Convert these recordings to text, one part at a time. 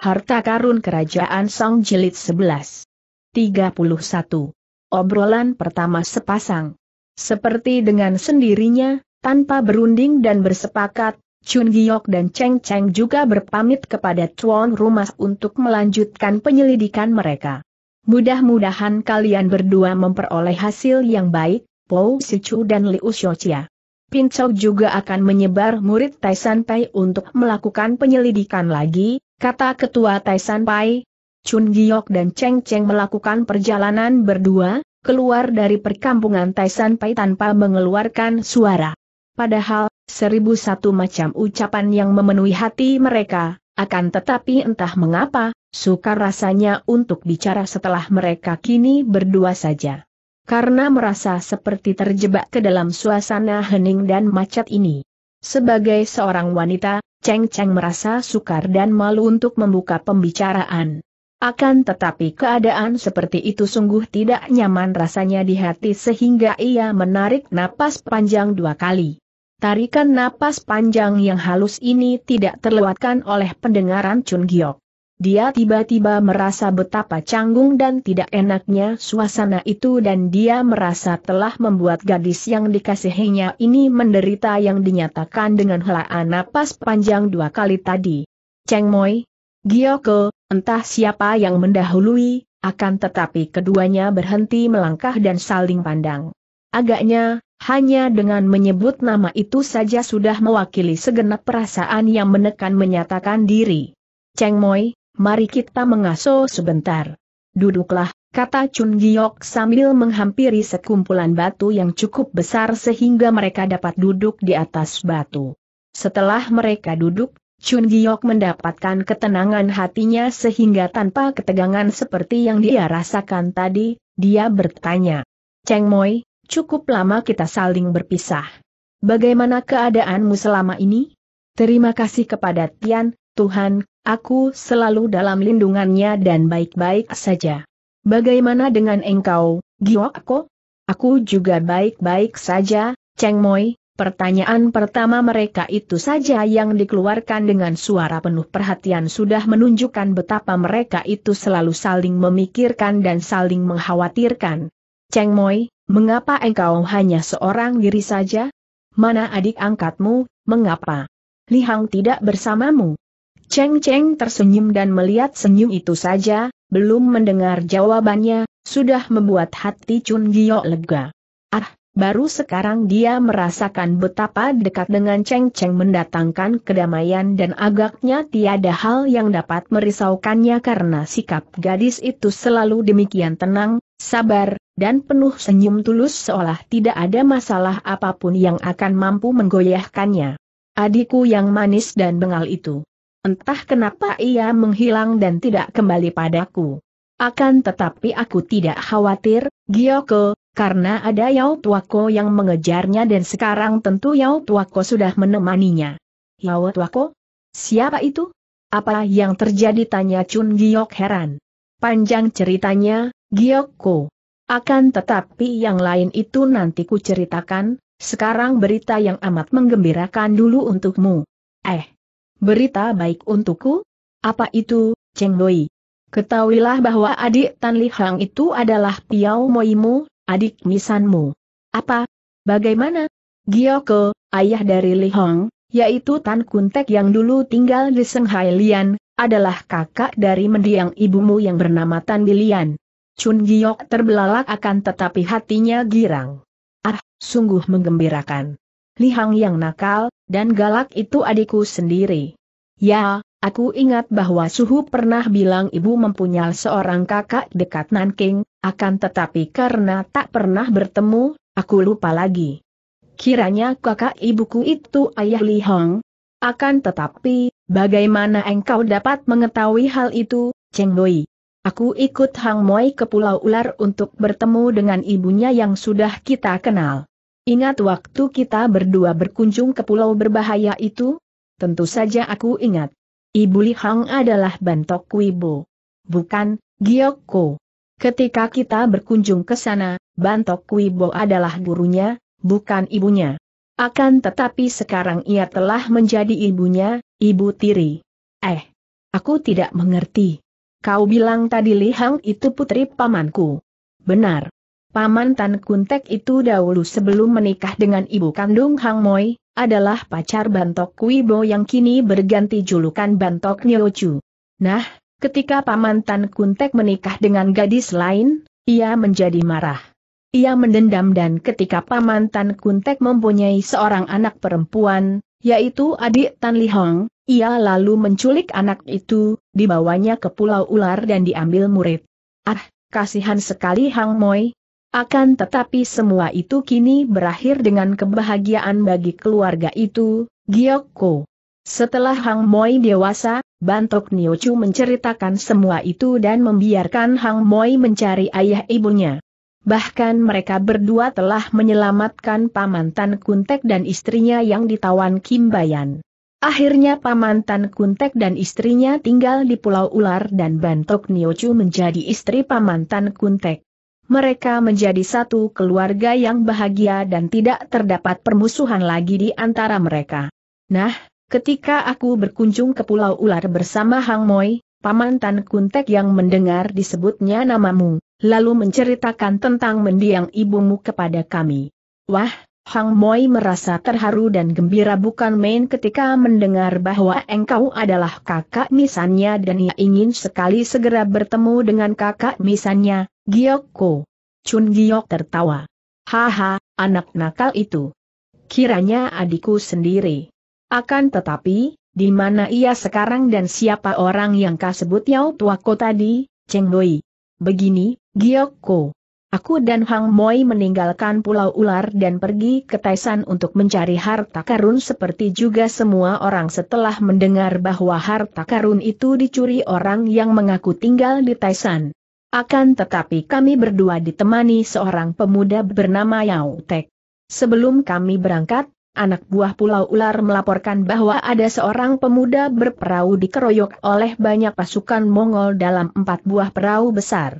Harta Karun Kerajaan Song Jilid 11. 31. Obrolan pertama sepasang. Seperti dengan sendirinya, tanpa berunding dan bersepakat, Chun Giok dan Cheng Cheng juga berpamit kepada Chuan rumah untuk melanjutkan penyelidikan mereka. Mudah-mudahan kalian berdua memperoleh hasil yang baik, Po Sichu dan Liu Xiaochia. Pincau juga akan menyebar murid Tai Pai untuk melakukan penyelidikan lagi, kata ketua Tai Pai. Chun Giok dan Cheng Cheng melakukan perjalanan berdua, keluar dari perkampungan Tai Pai tanpa mengeluarkan suara. Padahal, seribu satu macam ucapan yang memenuhi hati mereka, akan tetapi entah mengapa, sukar rasanya untuk bicara setelah mereka kini berdua saja karena merasa seperti terjebak ke dalam suasana hening dan macet ini. Sebagai seorang wanita, Cheng Cheng merasa sukar dan malu untuk membuka pembicaraan. Akan tetapi keadaan seperti itu sungguh tidak nyaman rasanya di hati sehingga ia menarik napas panjang dua kali. Tarikan napas panjang yang halus ini tidak terlewatkan oleh pendengaran Chun Giok. Dia tiba-tiba merasa betapa canggung dan tidak enaknya suasana itu dan dia merasa telah membuat gadis yang dikasihinya ini menderita yang dinyatakan dengan helaan napas panjang dua kali tadi. Cheng Moi, Gioko, entah siapa yang mendahului, akan tetapi keduanya berhenti melangkah dan saling pandang. Agaknya, hanya dengan menyebut nama itu saja sudah mewakili segenap perasaan yang menekan menyatakan diri. Cheng Moi, mari kita mengaso sebentar. Duduklah, kata Chun Giok sambil menghampiri sekumpulan batu yang cukup besar sehingga mereka dapat duduk di atas batu. Setelah mereka duduk, Chun Giok mendapatkan ketenangan hatinya sehingga tanpa ketegangan seperti yang dia rasakan tadi, dia bertanya. Cheng Moi, cukup lama kita saling berpisah. Bagaimana keadaanmu selama ini? Terima kasih kepada Tian, Tuhan, Aku selalu dalam lindungannya dan baik-baik saja. Bagaimana dengan engkau, Gioko? Aku juga baik-baik saja, Cheng Moi. Pertanyaan pertama mereka itu saja yang dikeluarkan dengan suara penuh perhatian sudah menunjukkan betapa mereka itu selalu saling memikirkan dan saling mengkhawatirkan. Cheng Moi, mengapa engkau hanya seorang diri saja? Mana adik angkatmu, mengapa? Li Hang tidak bersamamu. Cheng Cheng tersenyum dan melihat senyum itu saja, belum mendengar jawabannya, sudah membuat hati Chun Gio lega. Ah, baru sekarang dia merasakan betapa dekat dengan Cheng Cheng mendatangkan kedamaian dan agaknya tiada hal yang dapat merisaukannya karena sikap gadis itu selalu demikian tenang, sabar, dan penuh senyum tulus seolah tidak ada masalah apapun yang akan mampu menggoyahkannya. Adikku yang manis dan bengal itu. Entah kenapa ia menghilang dan tidak kembali padaku. Akan tetapi aku tidak khawatir, Gioko, karena ada Yao Tuako yang mengejarnya dan sekarang tentu Yao Tuako sudah menemaninya. Yao Tuako? Siapa itu? Apa yang terjadi tanya Chun Giok heran. Panjang ceritanya, Gioko. Akan tetapi yang lain itu nanti ku ceritakan, sekarang berita yang amat menggembirakan dulu untukmu. Eh, Berita baik untukku? Apa itu, Cheng Loi? Ketahuilah bahwa adik Tan Li Hang itu adalah Piao Moimu, adik misanmu. Apa? Bagaimana? Gioko, ayah dari Li Hong, yaitu Tan Kuntek yang dulu tinggal di Shanghai Lian, adalah kakak dari mendiang ibumu yang bernama Tan Bilian. Chun Giok terbelalak akan tetapi hatinya girang. Ah, sungguh menggembirakan. Lihang yang nakal, dan galak itu adikku sendiri. Ya, aku ingat bahwa Suhu pernah bilang ibu mempunyai seorang kakak dekat Nanking, akan tetapi karena tak pernah bertemu, aku lupa lagi. Kiranya kakak ibuku itu ayah Li Hong. Akan tetapi, bagaimana engkau dapat mengetahui hal itu, Cheng Boi? Aku ikut Hang Moi ke Pulau Ular untuk bertemu dengan ibunya yang sudah kita kenal. Ingat waktu kita berdua berkunjung ke pulau berbahaya itu? Tentu saja aku ingat. Ibu Li Hang adalah Bantok Wibo. Bukan, Giyoko. Ketika kita berkunjung ke sana, Bantok Kuibo adalah gurunya, bukan ibunya. Akan tetapi sekarang ia telah menjadi ibunya, ibu tiri. Eh, aku tidak mengerti. Kau bilang tadi Li Hang itu putri pamanku. Benar. Paman Tan Kuntek itu dahulu sebelum menikah dengan ibu kandung Hang Moi, adalah pacar Bantok Kuibo yang kini berganti julukan Bantok Nyochu. Nah, ketika Paman Tan Kuntek menikah dengan gadis lain, ia menjadi marah. Ia mendendam dan ketika Paman Tan Kuntek mempunyai seorang anak perempuan, yaitu adik Tan Li Hong, ia lalu menculik anak itu, dibawanya ke Pulau Ular dan diambil murid. Ah, kasihan sekali Hang Moi, akan tetapi semua itu kini berakhir dengan kebahagiaan bagi keluarga itu, Gyoko. Setelah Hang Moi dewasa, Bantok Niochu menceritakan semua itu dan membiarkan Hang Moi mencari ayah ibunya. Bahkan mereka berdua telah menyelamatkan Paman Tan Kuntek dan istrinya yang ditawan Kim Bayan. Akhirnya Paman Tan Kuntek dan istrinya tinggal di Pulau Ular dan Bantok Niochu menjadi istri Paman Tan Kuntek mereka menjadi satu keluarga yang bahagia dan tidak terdapat permusuhan lagi di antara mereka. Nah, ketika aku berkunjung ke Pulau Ular bersama Hang Moi, Paman Tan Kuntek yang mendengar disebutnya namamu, lalu menceritakan tentang mendiang ibumu kepada kami. Wah, Hang Moi merasa terharu dan gembira bukan main ketika mendengar bahwa engkau adalah kakak misannya dan ia ingin sekali segera bertemu dengan kakak misannya, Giokko. Chun Giok tertawa. Haha, anak nakal itu. Kiranya adikku sendiri. Akan tetapi, di mana ia sekarang dan siapa orang yang kasebut Yau Tua Ko tadi, Cheng Doi. Begini, Giokko. Aku dan Hang Moi meninggalkan Pulau Ular dan pergi ke Taisan untuk mencari harta karun seperti juga semua orang setelah mendengar bahwa harta karun itu dicuri orang yang mengaku tinggal di Taisan. Akan tetapi kami berdua ditemani seorang pemuda bernama Yao Tek. Sebelum kami berangkat, anak buah Pulau Ular melaporkan bahwa ada seorang pemuda berperahu dikeroyok oleh banyak pasukan Mongol dalam empat buah perahu besar.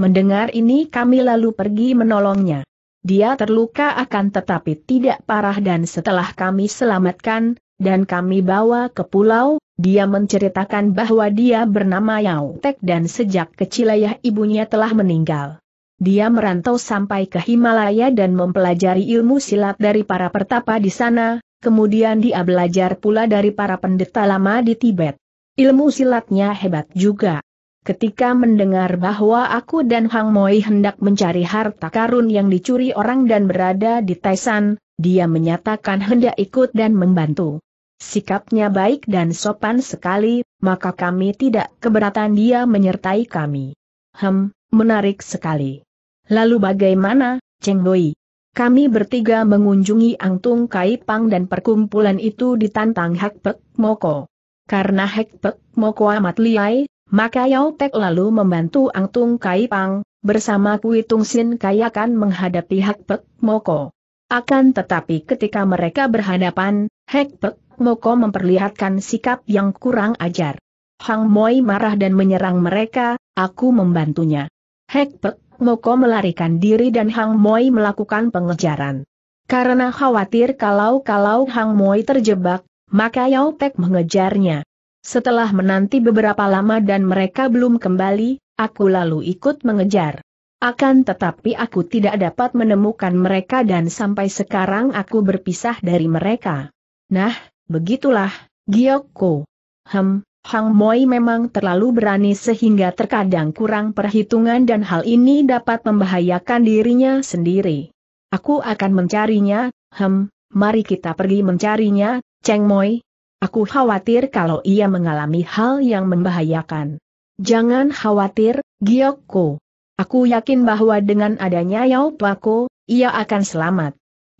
Mendengar ini kami lalu pergi menolongnya. Dia terluka akan tetapi tidak parah dan setelah kami selamatkan, dan kami bawa ke pulau, dia menceritakan bahwa dia bernama Yao Tek dan sejak kecil ayah ibunya telah meninggal. Dia merantau sampai ke Himalaya dan mempelajari ilmu silat dari para pertapa di sana, kemudian dia belajar pula dari para pendeta lama di Tibet. Ilmu silatnya hebat juga. Ketika mendengar bahwa aku dan Hang Moi hendak mencari harta karun yang dicuri orang dan berada di Taisan, dia menyatakan hendak ikut dan membantu. Sikapnya baik dan sopan sekali, maka kami tidak keberatan dia menyertai kami. Hem, menarik sekali. Lalu bagaimana, Cheng Boi? Kami bertiga mengunjungi Angtung Kaipang dan perkumpulan itu ditantang Hak Pek Moko. Karena Hak Pek Moko amat liai, maka Yao Tek lalu membantu Ang Tung Kai Pang, bersama Kui Tung Sin Kai akan menghadapi Hak Pek Moko. Akan tetapi ketika mereka berhadapan, Hak Pek Moko memperlihatkan sikap yang kurang ajar. Hang Moi marah dan menyerang mereka, aku membantunya. Hek Pek Moko melarikan diri dan Hang Moi melakukan pengejaran. Karena khawatir kalau-kalau Hang Moi terjebak, maka Yao Tek mengejarnya. Setelah menanti beberapa lama dan mereka belum kembali, aku lalu ikut mengejar. Akan tetapi aku tidak dapat menemukan mereka dan sampai sekarang aku berpisah dari mereka. Nah, begitulah, Gyoko. Hem, Hang Moi memang terlalu berani sehingga terkadang kurang perhitungan dan hal ini dapat membahayakan dirinya sendiri. Aku akan mencarinya, hem, mari kita pergi mencarinya, Cheng Moi, Aku khawatir kalau ia mengalami hal yang membahayakan. Jangan khawatir, Giokko. Aku yakin bahwa dengan adanya Yao Pako, ia akan selamat.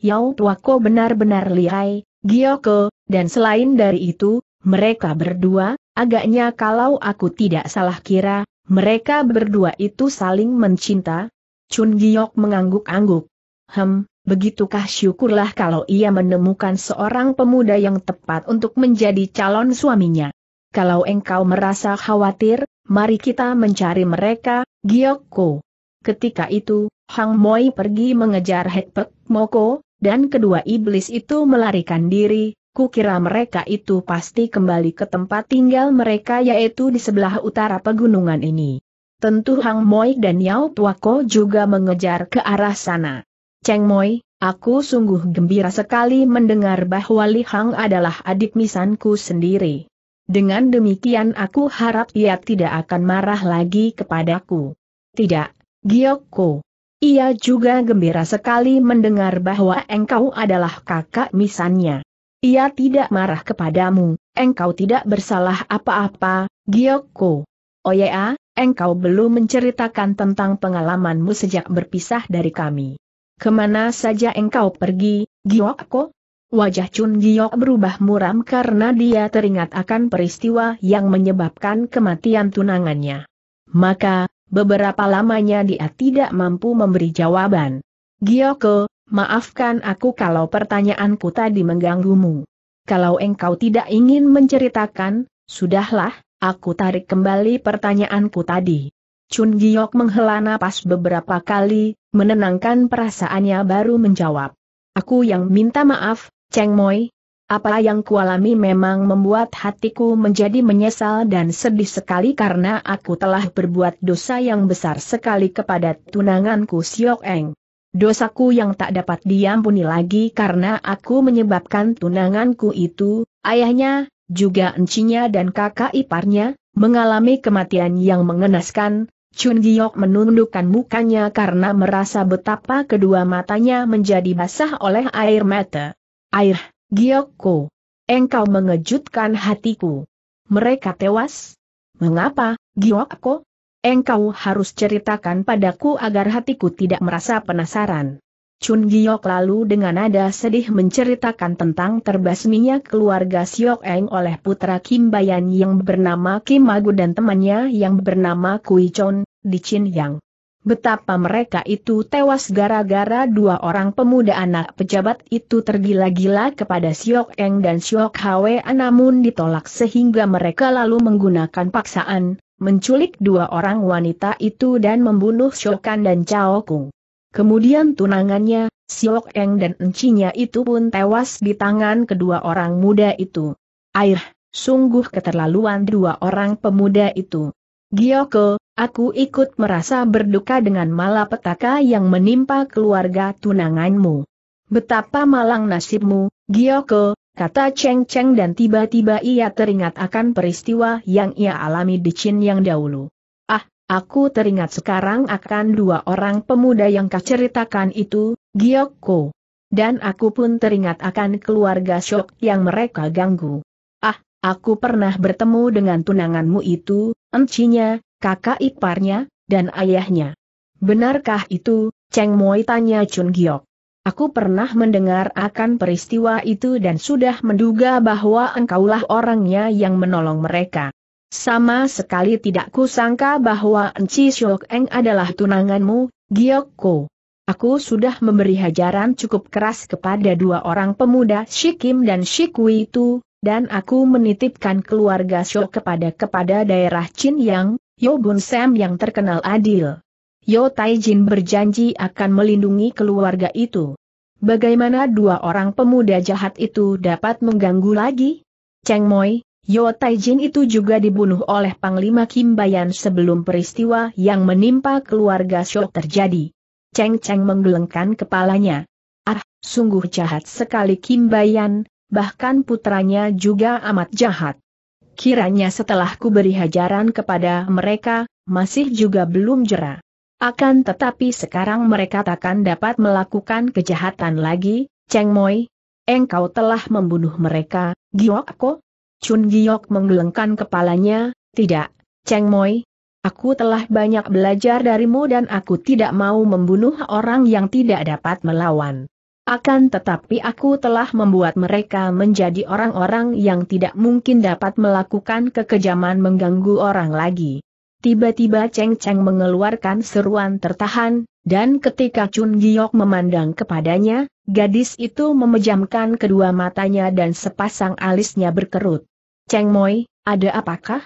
Yao Pako benar-benar lihai, Giokko, dan selain dari itu, mereka berdua, agaknya kalau aku tidak salah kira, mereka berdua itu saling mencinta. Chun Giok mengangguk-angguk. Hem, Begitukah syukurlah kalau ia menemukan seorang pemuda yang tepat untuk menjadi calon suaminya. Kalau engkau merasa khawatir, mari kita mencari mereka, Giokko. Ketika itu, Hang Moi pergi mengejar Hekpek Moko, dan kedua iblis itu melarikan diri, kukira mereka itu pasti kembali ke tempat tinggal mereka yaitu di sebelah utara pegunungan ini. Tentu Hang Moi dan Yao Tuako juga mengejar ke arah sana. Cheng Moi, aku sungguh gembira sekali mendengar bahwa Li Hang adalah adik misanku sendiri. Dengan demikian aku harap ia tidak akan marah lagi kepadaku. Tidak, Giokko. Ia juga gembira sekali mendengar bahwa engkau adalah kakak misannya. Ia tidak marah kepadamu, engkau tidak bersalah apa-apa, Giokko. Oh ya, engkau belum menceritakan tentang pengalamanmu sejak berpisah dari kami. Kemana saja engkau pergi, Giokko? Wajah Chun Giok berubah muram karena dia teringat akan peristiwa yang menyebabkan kematian tunangannya. Maka, beberapa lamanya dia tidak mampu memberi jawaban. Gioko, maafkan aku kalau pertanyaanku tadi mengganggumu. Kalau engkau tidak ingin menceritakan, sudahlah, aku tarik kembali pertanyaanku tadi. Chun Giok menghela napas beberapa kali, Menenangkan perasaannya baru menjawab. Aku yang minta maaf, Cheng Moi. Apa yang kualami memang membuat hatiku menjadi menyesal dan sedih sekali karena aku telah berbuat dosa yang besar sekali kepada tunanganku Siok Eng. Dosaku yang tak dapat diampuni lagi karena aku menyebabkan tunanganku itu, ayahnya, juga encinya dan kakak iparnya, mengalami kematian yang mengenaskan, Chun Giok menundukkan mukanya karena merasa betapa kedua matanya menjadi basah oleh air mata. Air, Giokko. Engkau mengejutkan hatiku. Mereka tewas? Mengapa, Giokko? Engkau harus ceritakan padaku agar hatiku tidak merasa penasaran. Chun Giok lalu dengan nada sedih menceritakan tentang terbasminya keluarga Siok Eng oleh putra Kim Bayan yang bernama Kim Magu dan temannya yang bernama Kui Chon, di Chin Yang. Betapa mereka itu tewas gara-gara dua orang pemuda anak pejabat itu tergila-gila kepada Siok Eng dan Siok Hwe namun ditolak sehingga mereka lalu menggunakan paksaan, menculik dua orang wanita itu dan membunuh Siokan dan Chao Kung. Kemudian tunangannya, Siok Eng dan encinya itu pun tewas di tangan kedua orang muda itu. Air, sungguh keterlaluan dua orang pemuda itu. Gioko, aku ikut merasa berduka dengan malapetaka yang menimpa keluarga tunanganmu. Betapa malang nasibmu, Gioko, kata Cheng Cheng dan tiba-tiba ia teringat akan peristiwa yang ia alami di Chin yang dahulu. Aku teringat sekarang akan dua orang pemuda yang kau ceritakan itu, Gyoko. Dan aku pun teringat akan keluarga Shok yang mereka ganggu. Ah, aku pernah bertemu dengan tunanganmu itu, encinya, kakak iparnya, dan ayahnya. Benarkah itu, Cheng Moi tanya Chun Giok. Aku pernah mendengar akan peristiwa itu dan sudah menduga bahwa engkaulah orangnya yang menolong mereka. Sama sekali tidak kusangka bahwa Enci Shok Eng adalah tunanganmu, Giokko. Aku sudah memberi hajaran cukup keras kepada dua orang pemuda Shikim dan Shikui itu, dan aku menitipkan keluarga Shok kepada kepada daerah Chin Yang, Yo Bun Sam yang terkenal adil. Yo Tai Jin berjanji akan melindungi keluarga itu. Bagaimana dua orang pemuda jahat itu dapat mengganggu lagi? Cheng Moi, Yo Taijin itu juga dibunuh oleh Panglima Kim Bayan sebelum peristiwa yang menimpa keluarga Shou terjadi. Cheng Cheng menggelengkan kepalanya. Ah, sungguh jahat sekali Kim Bayan, bahkan putranya juga amat jahat. Kiranya setelah ku beri hajaran kepada mereka, masih juga belum jera. Akan tetapi sekarang mereka takkan dapat melakukan kejahatan lagi, Cheng Moi. Engkau telah membunuh mereka, Giok Ko. Chun Giok menggelengkan kepalanya, tidak, Cheng Moi. Aku telah banyak belajar darimu dan aku tidak mau membunuh orang yang tidak dapat melawan. Akan tetapi aku telah membuat mereka menjadi orang-orang yang tidak mungkin dapat melakukan kekejaman mengganggu orang lagi. Tiba-tiba Cheng Cheng mengeluarkan seruan tertahan, dan ketika Chun Giok memandang kepadanya, gadis itu memejamkan kedua matanya dan sepasang alisnya berkerut. Cheng Moi, ada apakah?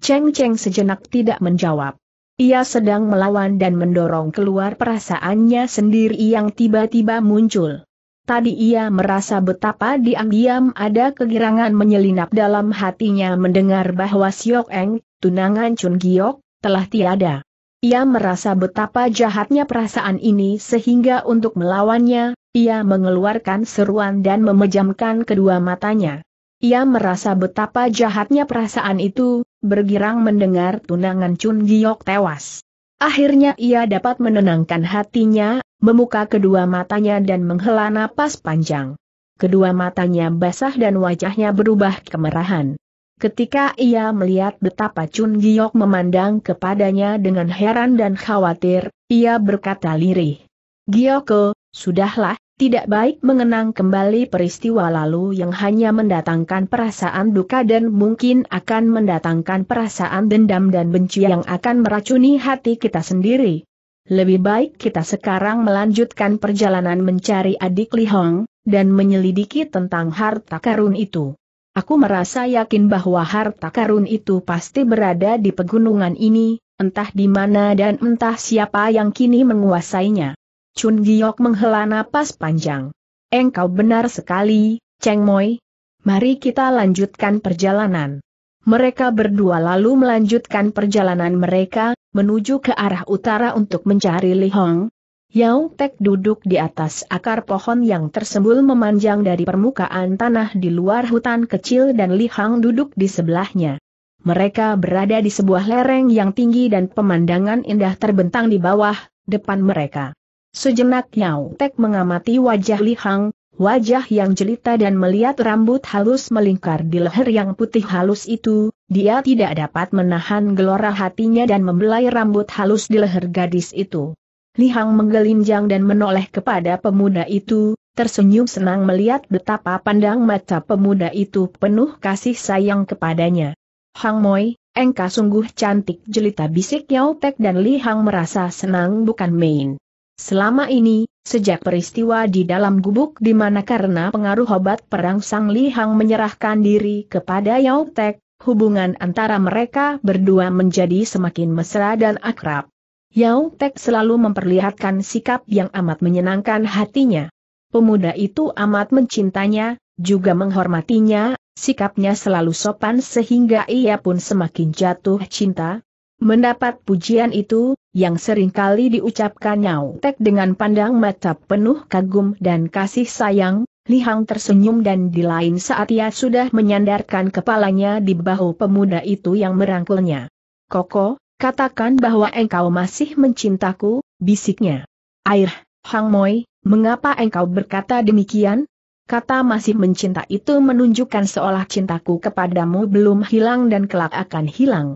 Cheng Cheng sejenak tidak menjawab. Ia sedang melawan dan mendorong keluar perasaannya sendiri yang tiba-tiba muncul. Tadi ia merasa betapa diam-diam ada kegirangan menyelinap dalam hatinya mendengar bahwa Siok Eng, tunangan Chun Giok, telah tiada. Ia merasa betapa jahatnya perasaan ini sehingga untuk melawannya, ia mengeluarkan seruan dan memejamkan kedua matanya. Ia merasa betapa jahatnya perasaan itu, bergirang mendengar tunangan Chun Giok tewas. Akhirnya ia dapat menenangkan hatinya, memuka kedua matanya dan menghela napas panjang. Kedua matanya basah dan wajahnya berubah kemerahan. Ketika ia melihat betapa Chun Giok memandang kepadanya dengan heran dan khawatir, ia berkata lirih. "Giok, sudahlah, tidak baik mengenang kembali peristiwa lalu yang hanya mendatangkan perasaan duka dan mungkin akan mendatangkan perasaan dendam dan benci yang akan meracuni hati kita sendiri. Lebih baik kita sekarang melanjutkan perjalanan mencari adik Li Hong, dan menyelidiki tentang harta karun itu. Aku merasa yakin bahwa harta karun itu pasti berada di pegunungan ini, entah di mana dan entah siapa yang kini menguasainya. Chun Giok menghela napas panjang. Engkau benar sekali, Cheng Moi. Mari kita lanjutkan perjalanan. Mereka berdua lalu melanjutkan perjalanan mereka, menuju ke arah utara untuk mencari Li Hong. Yao Tek duduk di atas akar pohon yang tersembul memanjang dari permukaan tanah di luar hutan kecil dan Li Hong duduk di sebelahnya. Mereka berada di sebuah lereng yang tinggi dan pemandangan indah terbentang di bawah, depan mereka. Sejenak Yao Tek mengamati wajah Li Hang, wajah yang jelita dan melihat rambut halus melingkar di leher yang putih halus itu, dia tidak dapat menahan gelora hatinya dan membelai rambut halus di leher gadis itu. Li Hang menggelinjang dan menoleh kepada pemuda itu, tersenyum senang melihat betapa pandang mata pemuda itu penuh kasih sayang kepadanya. Hang Moi, engkau sungguh cantik jelita bisik Yao Tek dan Li Hang merasa senang bukan main. Selama ini, sejak peristiwa di dalam gubuk di mana karena pengaruh obat perang Sang Li Hang menyerahkan diri kepada Yao Tek, hubungan antara mereka berdua menjadi semakin mesra dan akrab. Yao Tek selalu memperlihatkan sikap yang amat menyenangkan hatinya. Pemuda itu amat mencintanya, juga menghormatinya, sikapnya selalu sopan sehingga ia pun semakin jatuh cinta, Mendapat pujian itu, yang seringkali diucapkan Nyau Tek dengan pandang mata penuh kagum dan kasih sayang, Lihang tersenyum dan di lain saat ia sudah menyandarkan kepalanya di bahu pemuda itu yang merangkulnya. Koko, katakan bahwa engkau masih mencintaku, bisiknya. Air, Hang Moi, mengapa engkau berkata demikian? Kata masih mencinta itu menunjukkan seolah cintaku kepadamu belum hilang dan kelak akan hilang.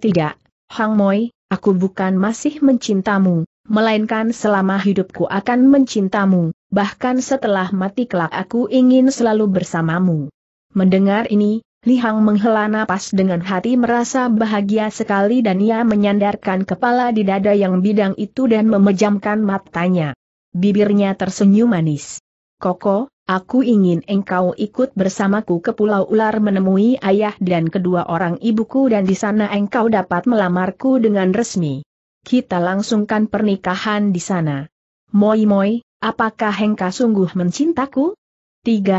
Tidak, Hang Moi, aku bukan masih mencintamu, melainkan selama hidupku akan mencintamu, bahkan setelah mati kelak aku ingin selalu bersamamu. Mendengar ini, Li Hang menghela napas dengan hati merasa bahagia sekali dan ia menyandarkan kepala di dada yang bidang itu dan memejamkan matanya. Bibirnya tersenyum manis. Koko, Aku ingin engkau ikut bersamaku ke Pulau Ular menemui ayah dan kedua orang ibuku dan di sana engkau dapat melamarku dengan resmi. Kita langsungkan pernikahan di sana. Moi moi, apakah engkau sungguh mencintaku? 32.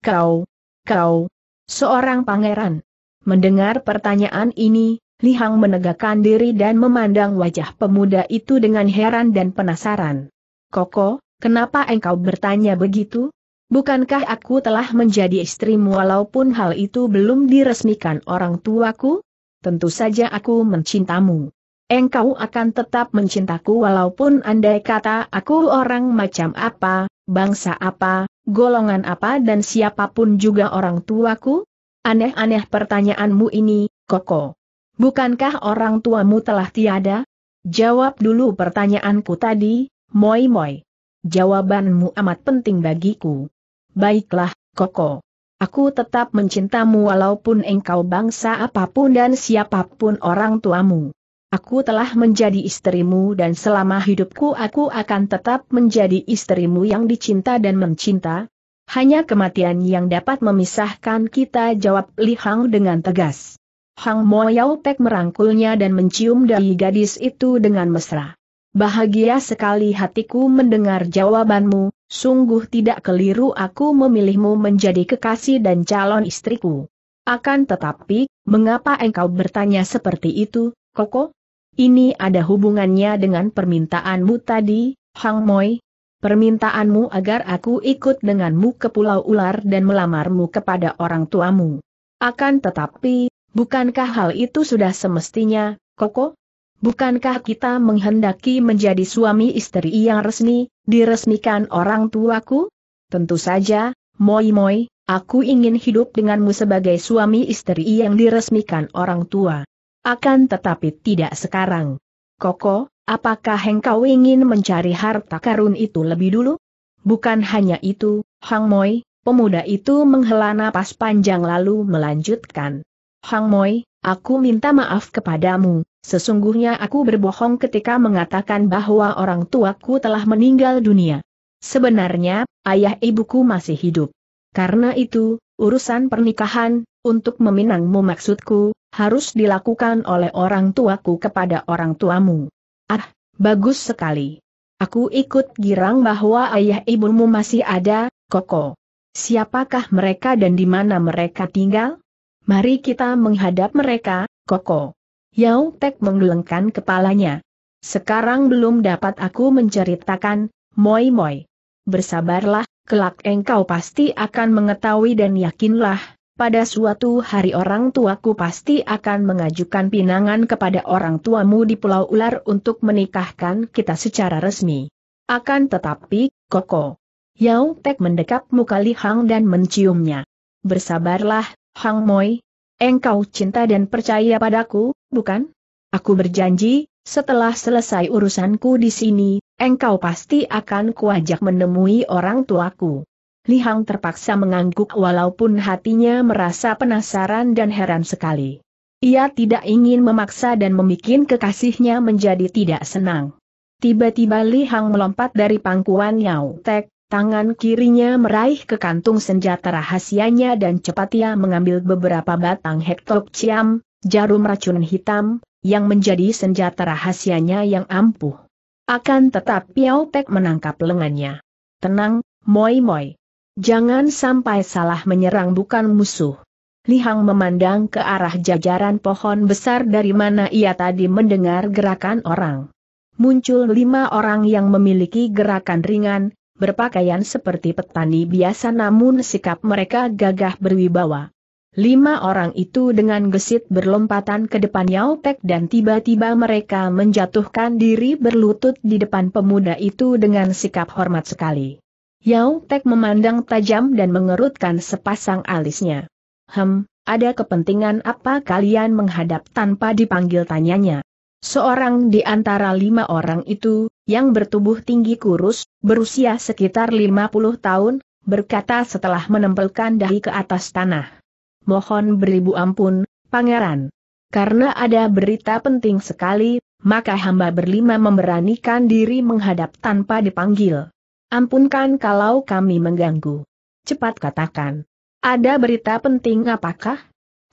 Kau, kau, seorang pangeran. Mendengar pertanyaan ini, Lihang menegakkan diri dan memandang wajah pemuda itu dengan heran dan penasaran. Koko, Kenapa engkau bertanya begitu? Bukankah aku telah menjadi istrimu walaupun hal itu belum diresmikan orang tuaku? Tentu saja aku mencintamu. Engkau akan tetap mencintaku walaupun andai kata aku orang macam apa, bangsa apa, golongan apa dan siapapun juga orang tuaku? Aneh-aneh pertanyaanmu ini, Koko. Bukankah orang tuamu telah tiada? Jawab dulu pertanyaanku tadi, Moi Moi. Jawabanmu amat penting bagiku. Baiklah, Koko. Aku tetap mencintamu walaupun engkau bangsa apapun dan siapapun orang tuamu. Aku telah menjadi istrimu dan selama hidupku aku akan tetap menjadi istrimu yang dicinta dan mencinta. Hanya kematian yang dapat memisahkan kita jawab Li Hang dengan tegas. Hang Mo Yau Pek merangkulnya dan mencium dahi gadis itu dengan mesra. Bahagia sekali hatiku mendengar jawabanmu, sungguh tidak keliru aku memilihmu menjadi kekasih dan calon istriku. Akan tetapi, mengapa engkau bertanya seperti itu, Koko? Ini ada hubungannya dengan permintaanmu tadi, Hang Moi. Permintaanmu agar aku ikut denganmu ke Pulau Ular dan melamarmu kepada orang tuamu. Akan tetapi, bukankah hal itu sudah semestinya, Koko? Bukankah kita menghendaki menjadi suami istri yang resmi, diresmikan orang tuaku? Tentu saja, Moi Moi, aku ingin hidup denganmu sebagai suami istri yang diresmikan orang tua. Akan tetapi tidak sekarang. Koko, apakah engkau ingin mencari harta karun itu lebih dulu? Bukan hanya itu, Hang Moi, pemuda itu menghela napas panjang lalu melanjutkan. Hang Moi, aku minta maaf kepadamu, Sesungguhnya aku berbohong ketika mengatakan bahwa orang tuaku telah meninggal dunia. Sebenarnya, ayah ibuku masih hidup. Karena itu, urusan pernikahan, untuk meminangmu maksudku, harus dilakukan oleh orang tuaku kepada orang tuamu. Ah, bagus sekali. Aku ikut girang bahwa ayah ibumu masih ada, Koko. Siapakah mereka dan di mana mereka tinggal? Mari kita menghadap mereka, Koko. Yao Tek menggelengkan kepalanya. Sekarang belum dapat aku menceritakan, Moi Moi. Bersabarlah, kelak engkau pasti akan mengetahui dan yakinlah, pada suatu hari orang tuaku pasti akan mengajukan pinangan kepada orang tuamu di Pulau Ular untuk menikahkan kita secara resmi. Akan tetapi, Koko. Yao Tek mendekap muka Li Hang dan menciumnya. Bersabarlah, Hang Moi, Engkau cinta dan percaya padaku, bukan? Aku berjanji, setelah selesai urusanku di sini, engkau pasti akan kuajak menemui orang tuaku. Li Hang terpaksa mengangguk walaupun hatinya merasa penasaran dan heran sekali. Ia tidak ingin memaksa dan membuat kekasihnya menjadi tidak senang. Tiba-tiba Li Hang melompat dari pangkuan Yao Tek, Tangan kirinya meraih ke kantung senjata rahasianya dan cepat ia mengambil beberapa batang hektok ciam, jarum racun hitam, yang menjadi senjata rahasianya yang ampuh. Akan tetap Piao Pek menangkap lengannya. Tenang, Moi Moi. Jangan sampai salah menyerang bukan musuh. Lihang memandang ke arah jajaran pohon besar dari mana ia tadi mendengar gerakan orang. Muncul lima orang yang memiliki gerakan ringan, berpakaian seperti petani biasa namun sikap mereka gagah berwibawa. Lima orang itu dengan gesit berlompatan ke depan Yao Pek dan tiba-tiba mereka menjatuhkan diri berlutut di depan pemuda itu dengan sikap hormat sekali. Yao Tek memandang tajam dan mengerutkan sepasang alisnya. Hem, ada kepentingan apa kalian menghadap tanpa dipanggil tanyanya? Seorang di antara lima orang itu, yang bertubuh tinggi kurus, berusia sekitar 50 tahun, berkata setelah menempelkan dahi ke atas tanah. Mohon beribu ampun, pangeran. Karena ada berita penting sekali, maka hamba berlima memberanikan diri menghadap tanpa dipanggil. Ampunkan kalau kami mengganggu. Cepat katakan. Ada berita penting apakah?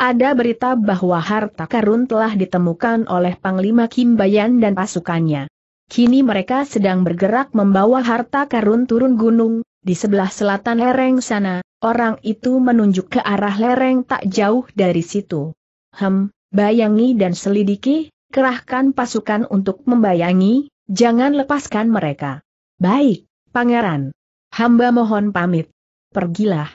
Ada berita bahwa harta karun telah ditemukan oleh Panglima Kimbayan dan pasukannya. Kini mereka sedang bergerak membawa harta karun turun gunung, di sebelah selatan lereng sana, orang itu menunjuk ke arah lereng tak jauh dari situ. Hem, bayangi dan selidiki, kerahkan pasukan untuk membayangi, jangan lepaskan mereka. Baik, pangeran. Hamba mohon pamit. Pergilah.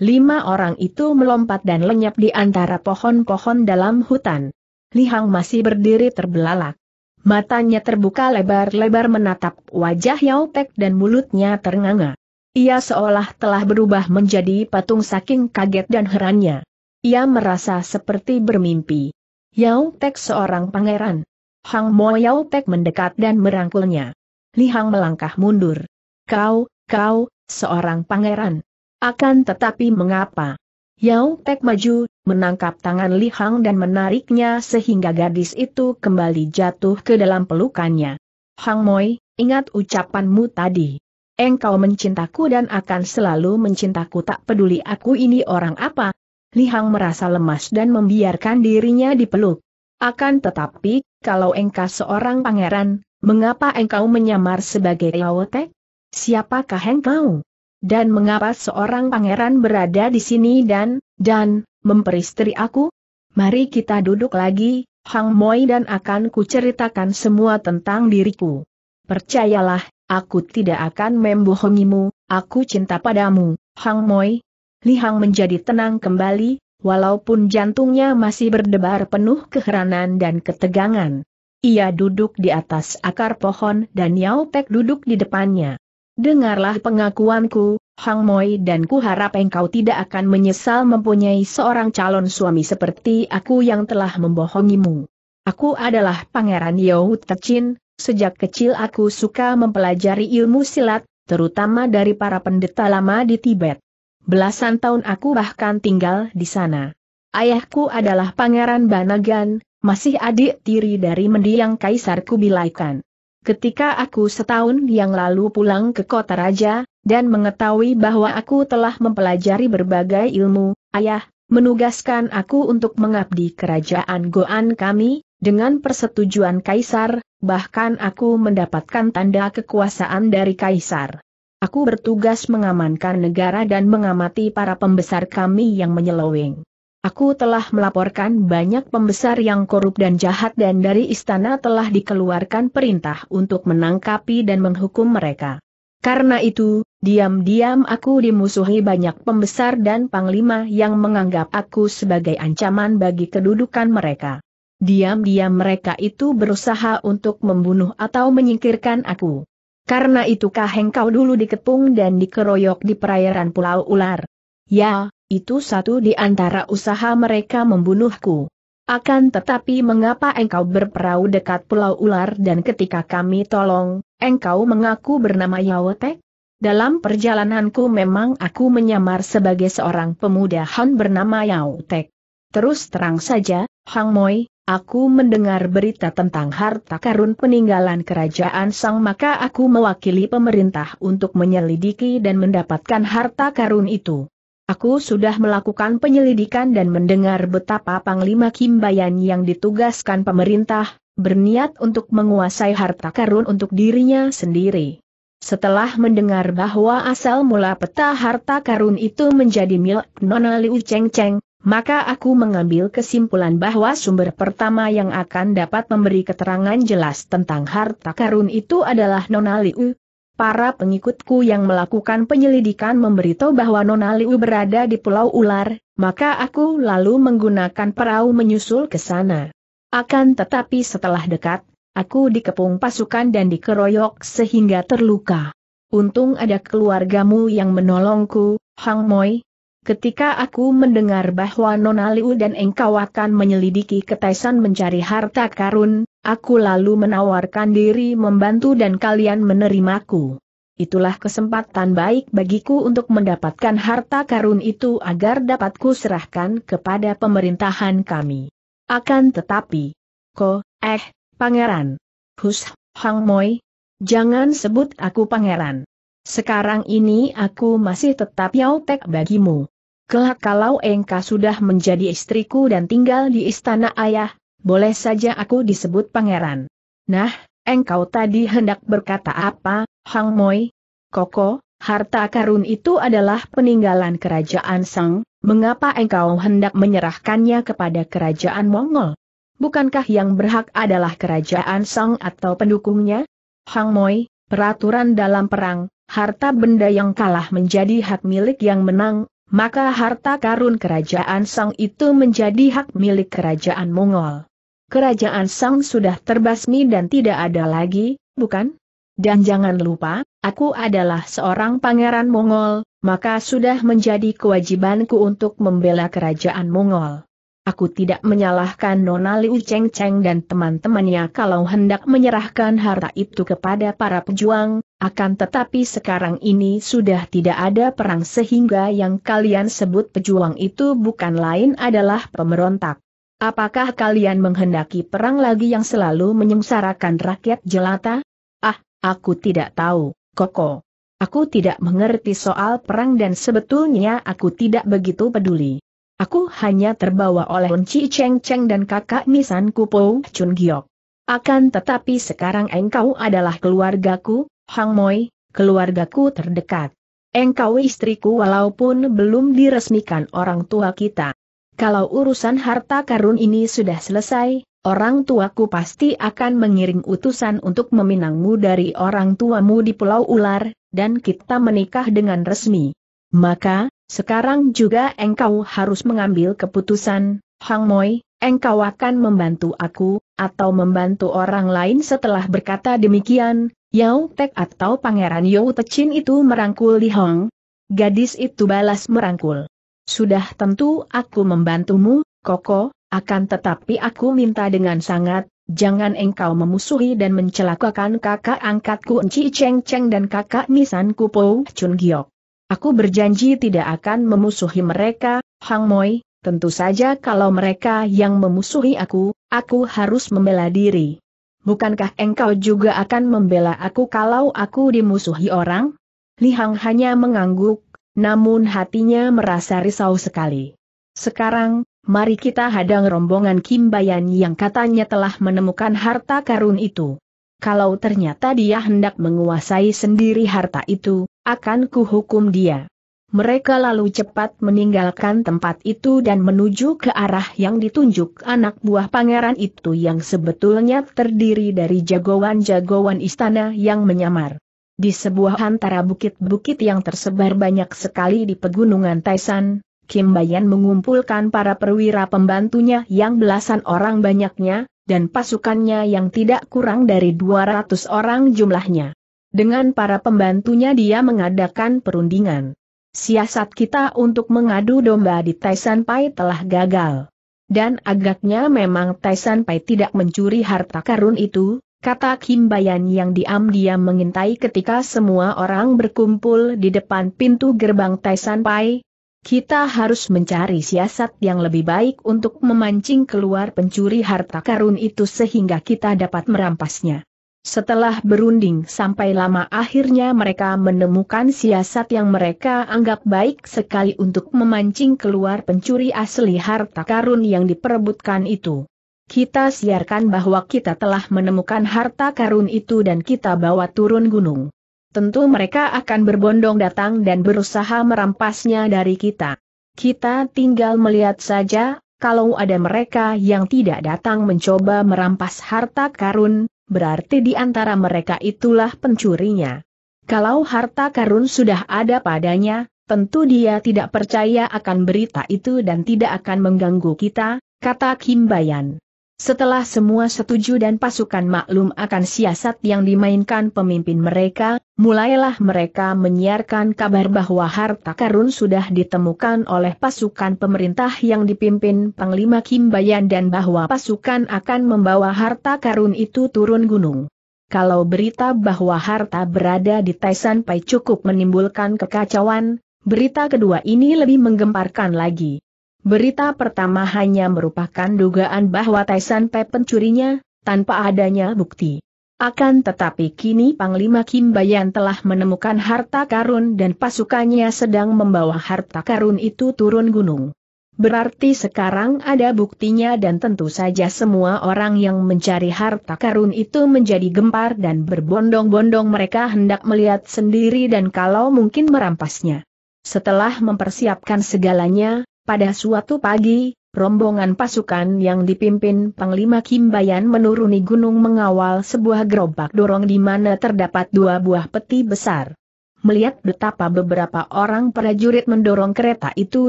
Lima orang itu melompat dan lenyap di antara pohon-pohon dalam hutan. Lihang masih berdiri terbelalak. Matanya terbuka lebar-lebar menatap wajah Yao Pek dan mulutnya ternganga. Ia seolah telah berubah menjadi patung saking kaget dan herannya. Ia merasa seperti bermimpi. Yao Pek seorang pangeran. Hang Mo Yao Pek mendekat dan merangkulnya. Li Hang melangkah mundur. Kau, kau, seorang pangeran. Akan tetapi mengapa? Yao Pek maju, menangkap tangan Li Hang dan menariknya sehingga gadis itu kembali jatuh ke dalam pelukannya. Hang Moi, ingat ucapanmu tadi. Engkau mencintaku dan akan selalu mencintaku tak peduli aku ini orang apa. Li Hang merasa lemas dan membiarkan dirinya dipeluk. Akan tetapi, kalau engkau seorang pangeran, mengapa engkau menyamar sebagai Laotek? Siapakah engkau? Dan mengapa seorang pangeran berada di sini dan, dan, Memperistri aku? Mari kita duduk lagi, Hang Moi dan akan kuceritakan semua tentang diriku. Percayalah, aku tidak akan membohongimu, aku cinta padamu, Hang Moi. Li Hang menjadi tenang kembali, walaupun jantungnya masih berdebar penuh keheranan dan ketegangan. Ia duduk di atas akar pohon dan Yao Pek duduk di depannya. Dengarlah pengakuanku, Hang Moi dan ku harap engkau tidak akan menyesal mempunyai seorang calon suami seperti aku yang telah membohongimu. Aku adalah Pangeran Yau Tecin, sejak kecil aku suka mempelajari ilmu silat, terutama dari para pendeta lama di Tibet. Belasan tahun aku bahkan tinggal di sana. Ayahku adalah Pangeran Banagan, masih adik tiri dari mendiang Kaisar Kubilaikan ketika aku setahun yang lalu pulang ke kota raja, dan mengetahui bahwa aku telah mempelajari berbagai ilmu, ayah, menugaskan aku untuk mengabdi kerajaan Goan kami, dengan persetujuan Kaisar, bahkan aku mendapatkan tanda kekuasaan dari Kaisar. Aku bertugas mengamankan negara dan mengamati para pembesar kami yang menyeleweng. Aku telah melaporkan banyak pembesar yang korup dan jahat dan dari istana telah dikeluarkan perintah untuk menangkapi dan menghukum mereka. Karena itu, diam-diam aku dimusuhi banyak pembesar dan panglima yang menganggap aku sebagai ancaman bagi kedudukan mereka. Diam-diam mereka itu berusaha untuk membunuh atau menyingkirkan aku. Karena itukah engkau dulu dikepung dan dikeroyok di perairan Pulau Ular? Ya, itu satu di antara usaha mereka membunuhku. Akan tetapi mengapa engkau berperahu dekat Pulau Ular dan ketika kami tolong, engkau mengaku bernama Yawete? Dalam perjalananku memang aku menyamar sebagai seorang pemuda Han bernama Yao Te. Terus terang saja, Hang Moi, aku mendengar berita tentang harta karun peninggalan kerajaan Sang maka aku mewakili pemerintah untuk menyelidiki dan mendapatkan harta karun itu. Aku sudah melakukan penyelidikan dan mendengar betapa Panglima Kimbayan yang ditugaskan pemerintah, berniat untuk menguasai harta karun untuk dirinya sendiri. Setelah mendengar bahwa asal mula peta harta karun itu menjadi milik Nona Liu Cheng Cheng, maka aku mengambil kesimpulan bahwa sumber pertama yang akan dapat memberi keterangan jelas tentang harta karun itu adalah Nona Liu, Para pengikutku yang melakukan penyelidikan memberitahu bahwa Nona Liu berada di Pulau Ular, maka aku lalu menggunakan perahu menyusul ke sana. Akan tetapi setelah dekat, aku dikepung pasukan dan dikeroyok sehingga terluka. Untung ada keluargamu yang menolongku, Hang Moi, Ketika aku mendengar bahwa Nona Liu dan engkau akan menyelidiki ketaisan mencari harta karun, aku lalu menawarkan diri membantu dan kalian menerimaku. Itulah kesempatan baik bagiku untuk mendapatkan harta karun itu agar dapatku serahkan kepada pemerintahan kami. Akan tetapi, ko, eh, pangeran. Hus, Hang Moi, jangan sebut aku pangeran. Sekarang ini aku masih tetap yautek bagimu. Kelak kalau engkau sudah menjadi istriku dan tinggal di istana ayah, boleh saja aku disebut pangeran. Nah, engkau tadi hendak berkata apa, Hang Moi? Koko, harta karun itu adalah peninggalan kerajaan Sang, mengapa engkau hendak menyerahkannya kepada kerajaan Mongol? Bukankah yang berhak adalah kerajaan Sang atau pendukungnya? Hang Moi, peraturan dalam perang, harta benda yang kalah menjadi hak milik yang menang, maka harta karun kerajaan Sang itu menjadi hak milik kerajaan Mongol. Kerajaan Sang sudah terbasmi dan tidak ada lagi, bukan? Dan jangan lupa, aku adalah seorang pangeran Mongol, maka sudah menjadi kewajibanku untuk membela kerajaan Mongol. Aku tidak menyalahkan Nona Liu Cheng Cheng dan teman-temannya kalau hendak menyerahkan harta itu kepada para pejuang, akan tetapi sekarang ini sudah tidak ada perang sehingga yang kalian sebut pejuang itu bukan lain adalah pemberontak. Apakah kalian menghendaki perang lagi yang selalu menyengsarakan rakyat jelata? Ah, aku tidak tahu, Koko. Aku tidak mengerti soal perang dan sebetulnya aku tidak begitu peduli. Aku hanya terbawa oleh Unci Cheng Cheng dan kakak Nisan Kupo Chun Giok. Akan tetapi sekarang engkau adalah keluargaku, Hang Moi, keluargaku terdekat. Engkau istriku walaupun belum diresmikan orang tua kita. Kalau urusan harta karun ini sudah selesai, orang tuaku pasti akan mengirim utusan untuk meminangmu dari orang tuamu di Pulau Ular, dan kita menikah dengan resmi. Maka, sekarang juga engkau harus mengambil keputusan, Hang Moi, engkau akan membantu aku, atau membantu orang lain setelah berkata demikian, Yao Tek atau Pangeran Yao Tecin itu merangkul Li Hong. Gadis itu balas merangkul. Sudah tentu aku membantumu, Koko, akan tetapi aku minta dengan sangat, jangan engkau memusuhi dan mencelakakan kakak angkatku Enci Cheng Cheng dan kakak Nisan Kupo Chun Giok. Aku berjanji tidak akan memusuhi mereka, Hang Moi, tentu saja kalau mereka yang memusuhi aku, aku harus membela diri bukankah engkau juga akan membela aku kalau aku dimusuhi orang? Lihang hanya mengangguk, namun hatinya merasa risau sekali. Sekarang, mari kita hadang rombongan Kim Bayan yang katanya telah menemukan harta karun itu. Kalau ternyata dia hendak menguasai sendiri harta itu, akan kuhukum dia. Mereka lalu cepat meninggalkan tempat itu dan menuju ke arah yang ditunjuk anak buah pangeran itu yang sebetulnya terdiri dari jagoan-jagoan istana yang menyamar. Di sebuah antara bukit-bukit yang tersebar banyak sekali di pegunungan Taisan, Kim Bayan mengumpulkan para perwira pembantunya yang belasan orang banyaknya, dan pasukannya yang tidak kurang dari 200 orang jumlahnya. Dengan para pembantunya dia mengadakan perundingan. Siasat kita untuk mengadu domba di Taisan Pai telah gagal. Dan agaknya memang Taisan Pai tidak mencuri harta karun itu, kata Kim Bayan yang diam-diam mengintai ketika semua orang berkumpul di depan pintu gerbang Taisan Pai. Kita harus mencari siasat yang lebih baik untuk memancing keluar pencuri harta karun itu sehingga kita dapat merampasnya. Setelah berunding sampai lama akhirnya mereka menemukan siasat yang mereka anggap baik sekali untuk memancing keluar pencuri asli harta karun yang diperebutkan itu. Kita siarkan bahwa kita telah menemukan harta karun itu dan kita bawa turun gunung. Tentu mereka akan berbondong datang dan berusaha merampasnya dari kita. Kita tinggal melihat saja, kalau ada mereka yang tidak datang mencoba merampas harta karun, berarti di antara mereka itulah pencurinya. Kalau harta karun sudah ada padanya, tentu dia tidak percaya akan berita itu dan tidak akan mengganggu kita, kata Kim Bayan. Setelah semua setuju dan pasukan maklum akan siasat yang dimainkan pemimpin mereka, mulailah mereka menyiarkan kabar bahwa harta karun sudah ditemukan oleh pasukan pemerintah yang dipimpin Panglima Kim Kimbayan dan bahwa pasukan akan membawa harta karun itu turun gunung. Kalau berita bahwa harta berada di Taisan Pai cukup menimbulkan kekacauan, berita kedua ini lebih menggemparkan lagi. Berita pertama hanya merupakan dugaan bahwa Taisan Pe pencurinya, tanpa adanya bukti. Akan tetapi kini Panglima Kim Bayan telah menemukan harta karun dan pasukannya sedang membawa harta karun itu turun gunung. Berarti sekarang ada buktinya dan tentu saja semua orang yang mencari harta karun itu menjadi gempar dan berbondong-bondong mereka hendak melihat sendiri dan kalau mungkin merampasnya. Setelah mempersiapkan segalanya, pada suatu pagi, rombongan pasukan yang dipimpin Panglima Kimbayan menuruni gunung mengawal sebuah gerobak dorong di mana terdapat dua buah peti besar. Melihat betapa beberapa orang prajurit mendorong kereta itu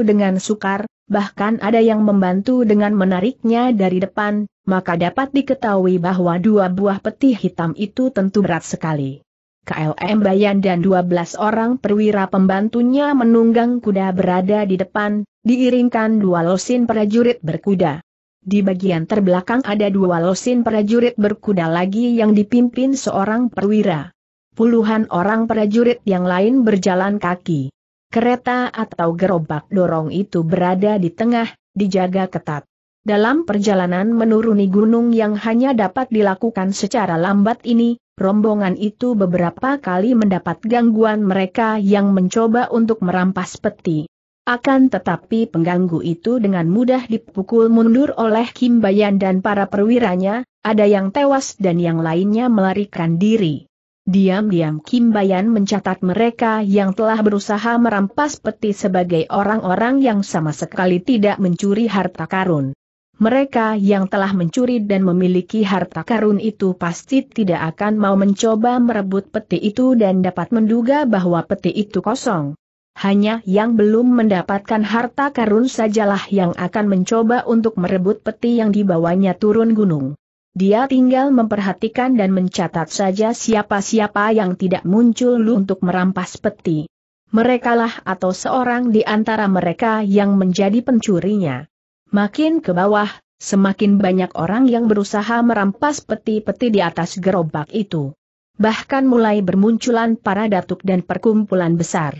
dengan sukar, bahkan ada yang membantu dengan menariknya dari depan, maka dapat diketahui bahwa dua buah peti hitam itu tentu berat sekali. KLM Bayan dan 12 orang perwira pembantunya menunggang kuda berada di depan, diiringkan dua losin prajurit berkuda. Di bagian terbelakang ada dua losin prajurit berkuda lagi yang dipimpin seorang perwira. Puluhan orang prajurit yang lain berjalan kaki. Kereta atau gerobak dorong itu berada di tengah, dijaga ketat. Dalam perjalanan menuruni gunung yang hanya dapat dilakukan secara lambat ini, rombongan itu beberapa kali mendapat gangguan mereka yang mencoba untuk merampas peti. Akan tetapi pengganggu itu dengan mudah dipukul mundur oleh Kim Bayan dan para perwiranya, ada yang tewas dan yang lainnya melarikan diri. Diam-diam Kim Bayan mencatat mereka yang telah berusaha merampas peti sebagai orang-orang yang sama sekali tidak mencuri harta karun. Mereka yang telah mencuri dan memiliki harta karun itu pasti tidak akan mau mencoba merebut peti itu dan dapat menduga bahwa peti itu kosong hanya yang belum mendapatkan harta karun sajalah yang akan mencoba untuk merebut peti yang dibawanya turun gunung. Dia tinggal memperhatikan dan mencatat saja siapa-siapa yang tidak muncul untuk merampas peti. Merekalah atau seorang di antara mereka yang menjadi pencurinya. Makin ke bawah, semakin banyak orang yang berusaha merampas peti-peti di atas gerobak itu. Bahkan mulai bermunculan para datuk dan perkumpulan besar.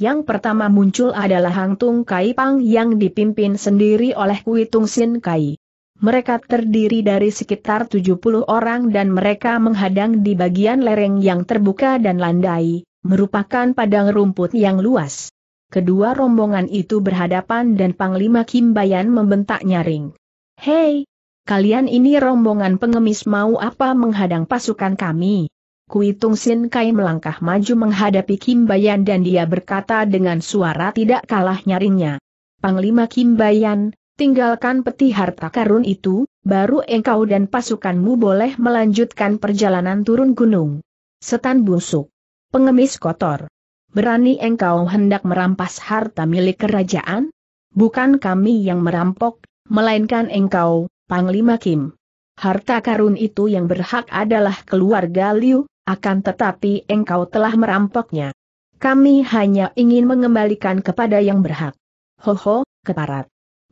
Yang pertama muncul adalah Hang Tung Kai Pang yang dipimpin sendiri oleh Kui Tung Sin Kai. Mereka terdiri dari sekitar 70 orang dan mereka menghadang di bagian lereng yang terbuka dan landai, merupakan padang rumput yang luas. Kedua rombongan itu berhadapan dan Panglima Kim Bayan membentak nyaring. Hei! Kalian ini rombongan pengemis mau apa menghadang pasukan kami? Kui Tung Sin Kai melangkah maju menghadapi Kim Bayan dan dia berkata dengan suara tidak kalah nyaringnya. Panglima Kim Bayan, tinggalkan peti harta karun itu, baru engkau dan pasukanmu boleh melanjutkan perjalanan turun gunung. Setan busuk. Pengemis kotor. Berani engkau hendak merampas harta milik kerajaan? Bukan kami yang merampok, melainkan engkau, Panglima Kim. Harta karun itu yang berhak adalah keluarga Liu, akan tetapi engkau telah merampoknya. Kami hanya ingin mengembalikan kepada yang berhak. Hoho, keparat.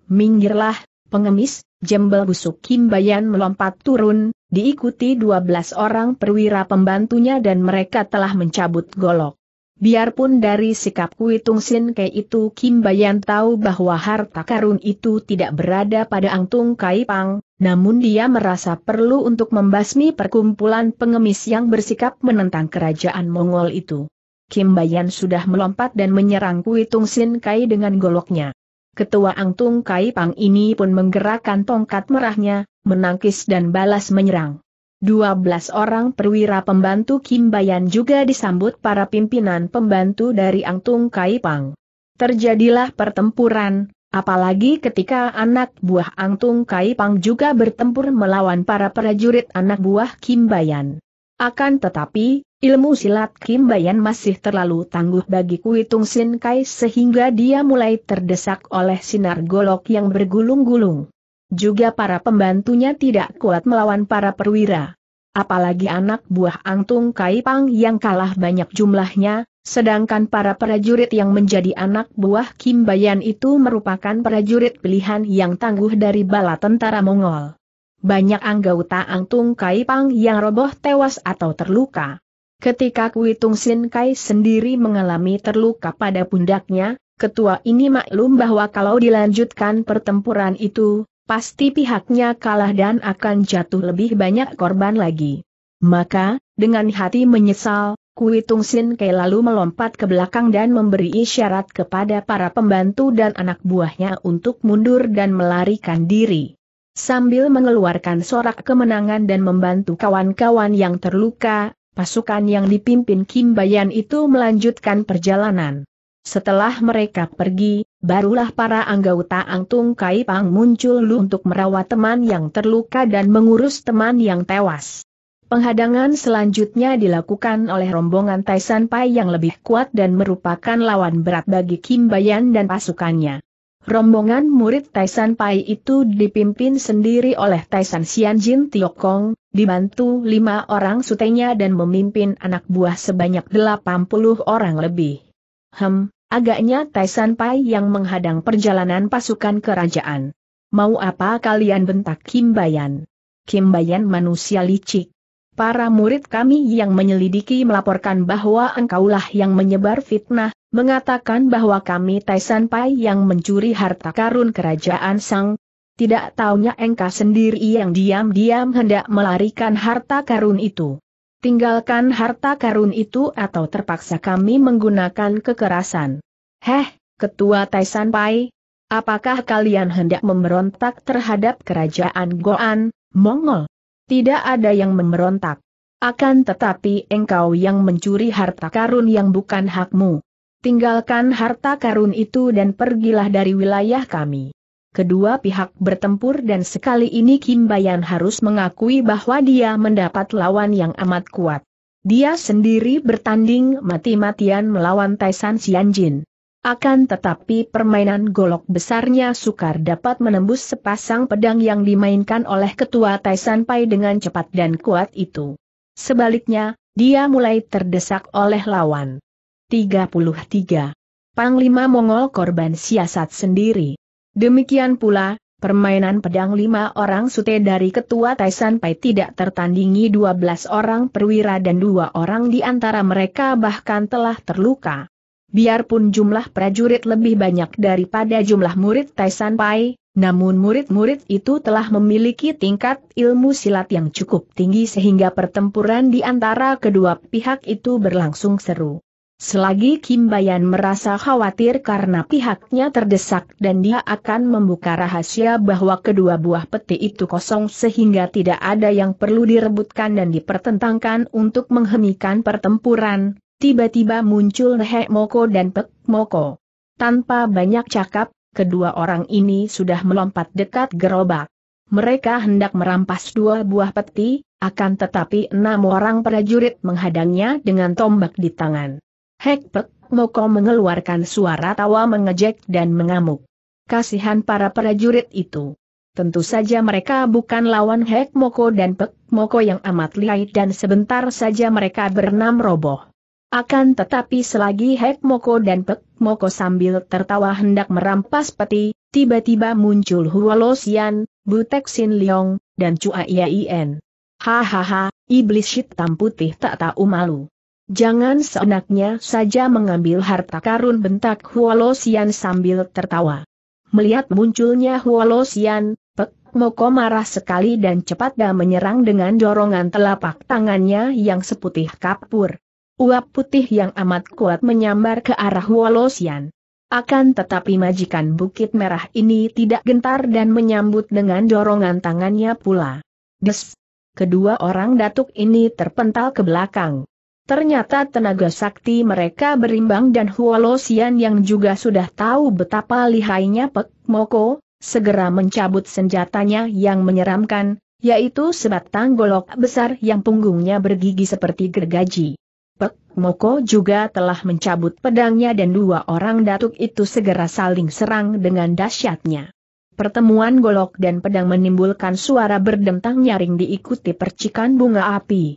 Minggirlah, pengemis, jembel busuk Kimbayan melompat turun, diikuti 12 orang perwira pembantunya dan mereka telah mencabut golok. Biarpun dari sikap Kui Tung Sin Ke itu Kim Bayan tahu bahwa harta karun itu tidak berada pada Angtung Kai Pang, namun dia merasa perlu untuk membasmi perkumpulan pengemis yang bersikap menentang kerajaan Mongol itu. Kim Bayan sudah melompat dan menyerang Kui Tung Sin Kai dengan goloknya. Ketua Angtung Kai Pang ini pun menggerakkan tongkat merahnya, menangkis dan balas menyerang. 12 orang perwira pembantu Kim Bayan juga disambut para pimpinan pembantu dari Angtung Pang. Terjadilah pertempuran, apalagi ketika anak buah Angtung Pang juga bertempur melawan para prajurit anak buah Kim Bayan. Akan tetapi, ilmu silat Kim Bayan masih terlalu tangguh bagi Kui Tung Sin Kai sehingga dia mulai terdesak oleh sinar golok yang bergulung-gulung. Juga para pembantunya tidak kuat melawan para perwira. Apalagi anak buah Angtung Kaipang yang kalah banyak jumlahnya, sedangkan para prajurit yang menjadi anak buah Kim Bayan itu merupakan prajurit pilihan yang tangguh dari bala tentara Mongol. Banyak anggota Angtung Kaipang yang roboh tewas atau terluka. Ketika kui tung Sin Kai sendiri mengalami terluka pada pundaknya, Ketua ini maklum bahwa kalau dilanjutkan pertempuran itu, pasti pihaknya kalah dan akan jatuh lebih banyak korban lagi. Maka, dengan hati menyesal, Kui Tung Sin Kei lalu melompat ke belakang dan memberi isyarat kepada para pembantu dan anak buahnya untuk mundur dan melarikan diri. Sambil mengeluarkan sorak kemenangan dan membantu kawan-kawan yang terluka, pasukan yang dipimpin Kim Bayan itu melanjutkan perjalanan. Setelah mereka pergi, Barulah para anggota Angtung Kai Pang muncul untuk merawat teman yang terluka dan mengurus teman yang tewas. Penghadangan selanjutnya dilakukan oleh rombongan Taisan Pai yang lebih kuat dan merupakan lawan berat bagi Kim Bayan dan pasukannya. Rombongan murid Taisan Pai itu dipimpin sendiri oleh Taisan Tio Tiokong, dibantu lima orang sutenya dan memimpin anak buah sebanyak delapan puluh orang lebih. Hem, Agaknya Taisan Pai yang menghadang perjalanan pasukan kerajaan. Mau apa kalian bentak Kimbayan? Kimbayan manusia licik. Para murid kami yang menyelidiki melaporkan bahwa engkaulah yang menyebar fitnah, mengatakan bahwa kami Taisan Pai yang mencuri harta karun kerajaan Sang. Tidak taunya engkau sendiri yang diam-diam hendak melarikan harta karun itu. Tinggalkan harta karun itu atau terpaksa kami menggunakan kekerasan. Heh, Ketua Taisan Pai, apakah kalian hendak memberontak terhadap kerajaan Goan, Mongol? Tidak ada yang memberontak. Akan tetapi engkau yang mencuri harta karun yang bukan hakmu. Tinggalkan harta karun itu dan pergilah dari wilayah kami kedua pihak bertempur dan sekali ini Kim Bayan harus mengakui bahwa dia mendapat lawan yang amat kuat. Dia sendiri bertanding mati-matian melawan Taisan Xianjin. Akan tetapi permainan golok besarnya sukar dapat menembus sepasang pedang yang dimainkan oleh ketua Taisan Pai dengan cepat dan kuat itu. Sebaliknya, dia mulai terdesak oleh lawan. 33. Panglima Mongol korban siasat sendiri. Demikian pula, permainan pedang lima orang sute dari ketua Taisan Pai tidak tertandingi dua belas orang perwira dan dua orang di antara mereka bahkan telah terluka. Biarpun jumlah prajurit lebih banyak daripada jumlah murid Taisan Pai, namun murid-murid itu telah memiliki tingkat ilmu silat yang cukup tinggi sehingga pertempuran di antara kedua pihak itu berlangsung seru. Selagi Kim Bayan merasa khawatir karena pihaknya terdesak dan dia akan membuka rahasia bahwa kedua buah peti itu kosong sehingga tidak ada yang perlu direbutkan dan dipertentangkan untuk menghentikan pertempuran, tiba-tiba muncul Nehe Moko dan Pek Moko. Tanpa banyak cakap, kedua orang ini sudah melompat dekat gerobak. Mereka hendak merampas dua buah peti, akan tetapi enam orang prajurit menghadangnya dengan tombak di tangan. Hekpek Moko mengeluarkan suara tawa mengejek dan mengamuk. Kasihan para prajurit itu. Tentu saja mereka bukan lawan Hek Moko dan Pek Moko yang amat lihai dan sebentar saja mereka berenam roboh. Akan tetapi selagi Hek Moko dan Pek Moko sambil tertawa hendak merampas peti, tiba-tiba muncul Huolosian, Butek Sin Leong, dan Cua Ien. Hahaha, iblis hitam putih tak tahu malu. Jangan seenaknya saja mengambil harta karun bentak Huolosian sambil tertawa. Melihat munculnya Huolosian, Pek Moko marah sekali dan dah menyerang dengan dorongan telapak tangannya yang seputih kapur. Uap putih yang amat kuat menyambar ke arah Huolosian. Akan tetapi majikan Bukit Merah ini tidak gentar dan menyambut dengan dorongan tangannya pula. Des! Kedua orang datuk ini terpental ke belakang. Ternyata tenaga sakti mereka berimbang dan Huolosian yang juga sudah tahu betapa lihainya Pek Moko, segera mencabut senjatanya yang menyeramkan, yaitu sebatang golok besar yang punggungnya bergigi seperti gergaji. Pek Moko juga telah mencabut pedangnya dan dua orang datuk itu segera saling serang dengan dahsyatnya. Pertemuan golok dan pedang menimbulkan suara berdentang nyaring diikuti percikan bunga api.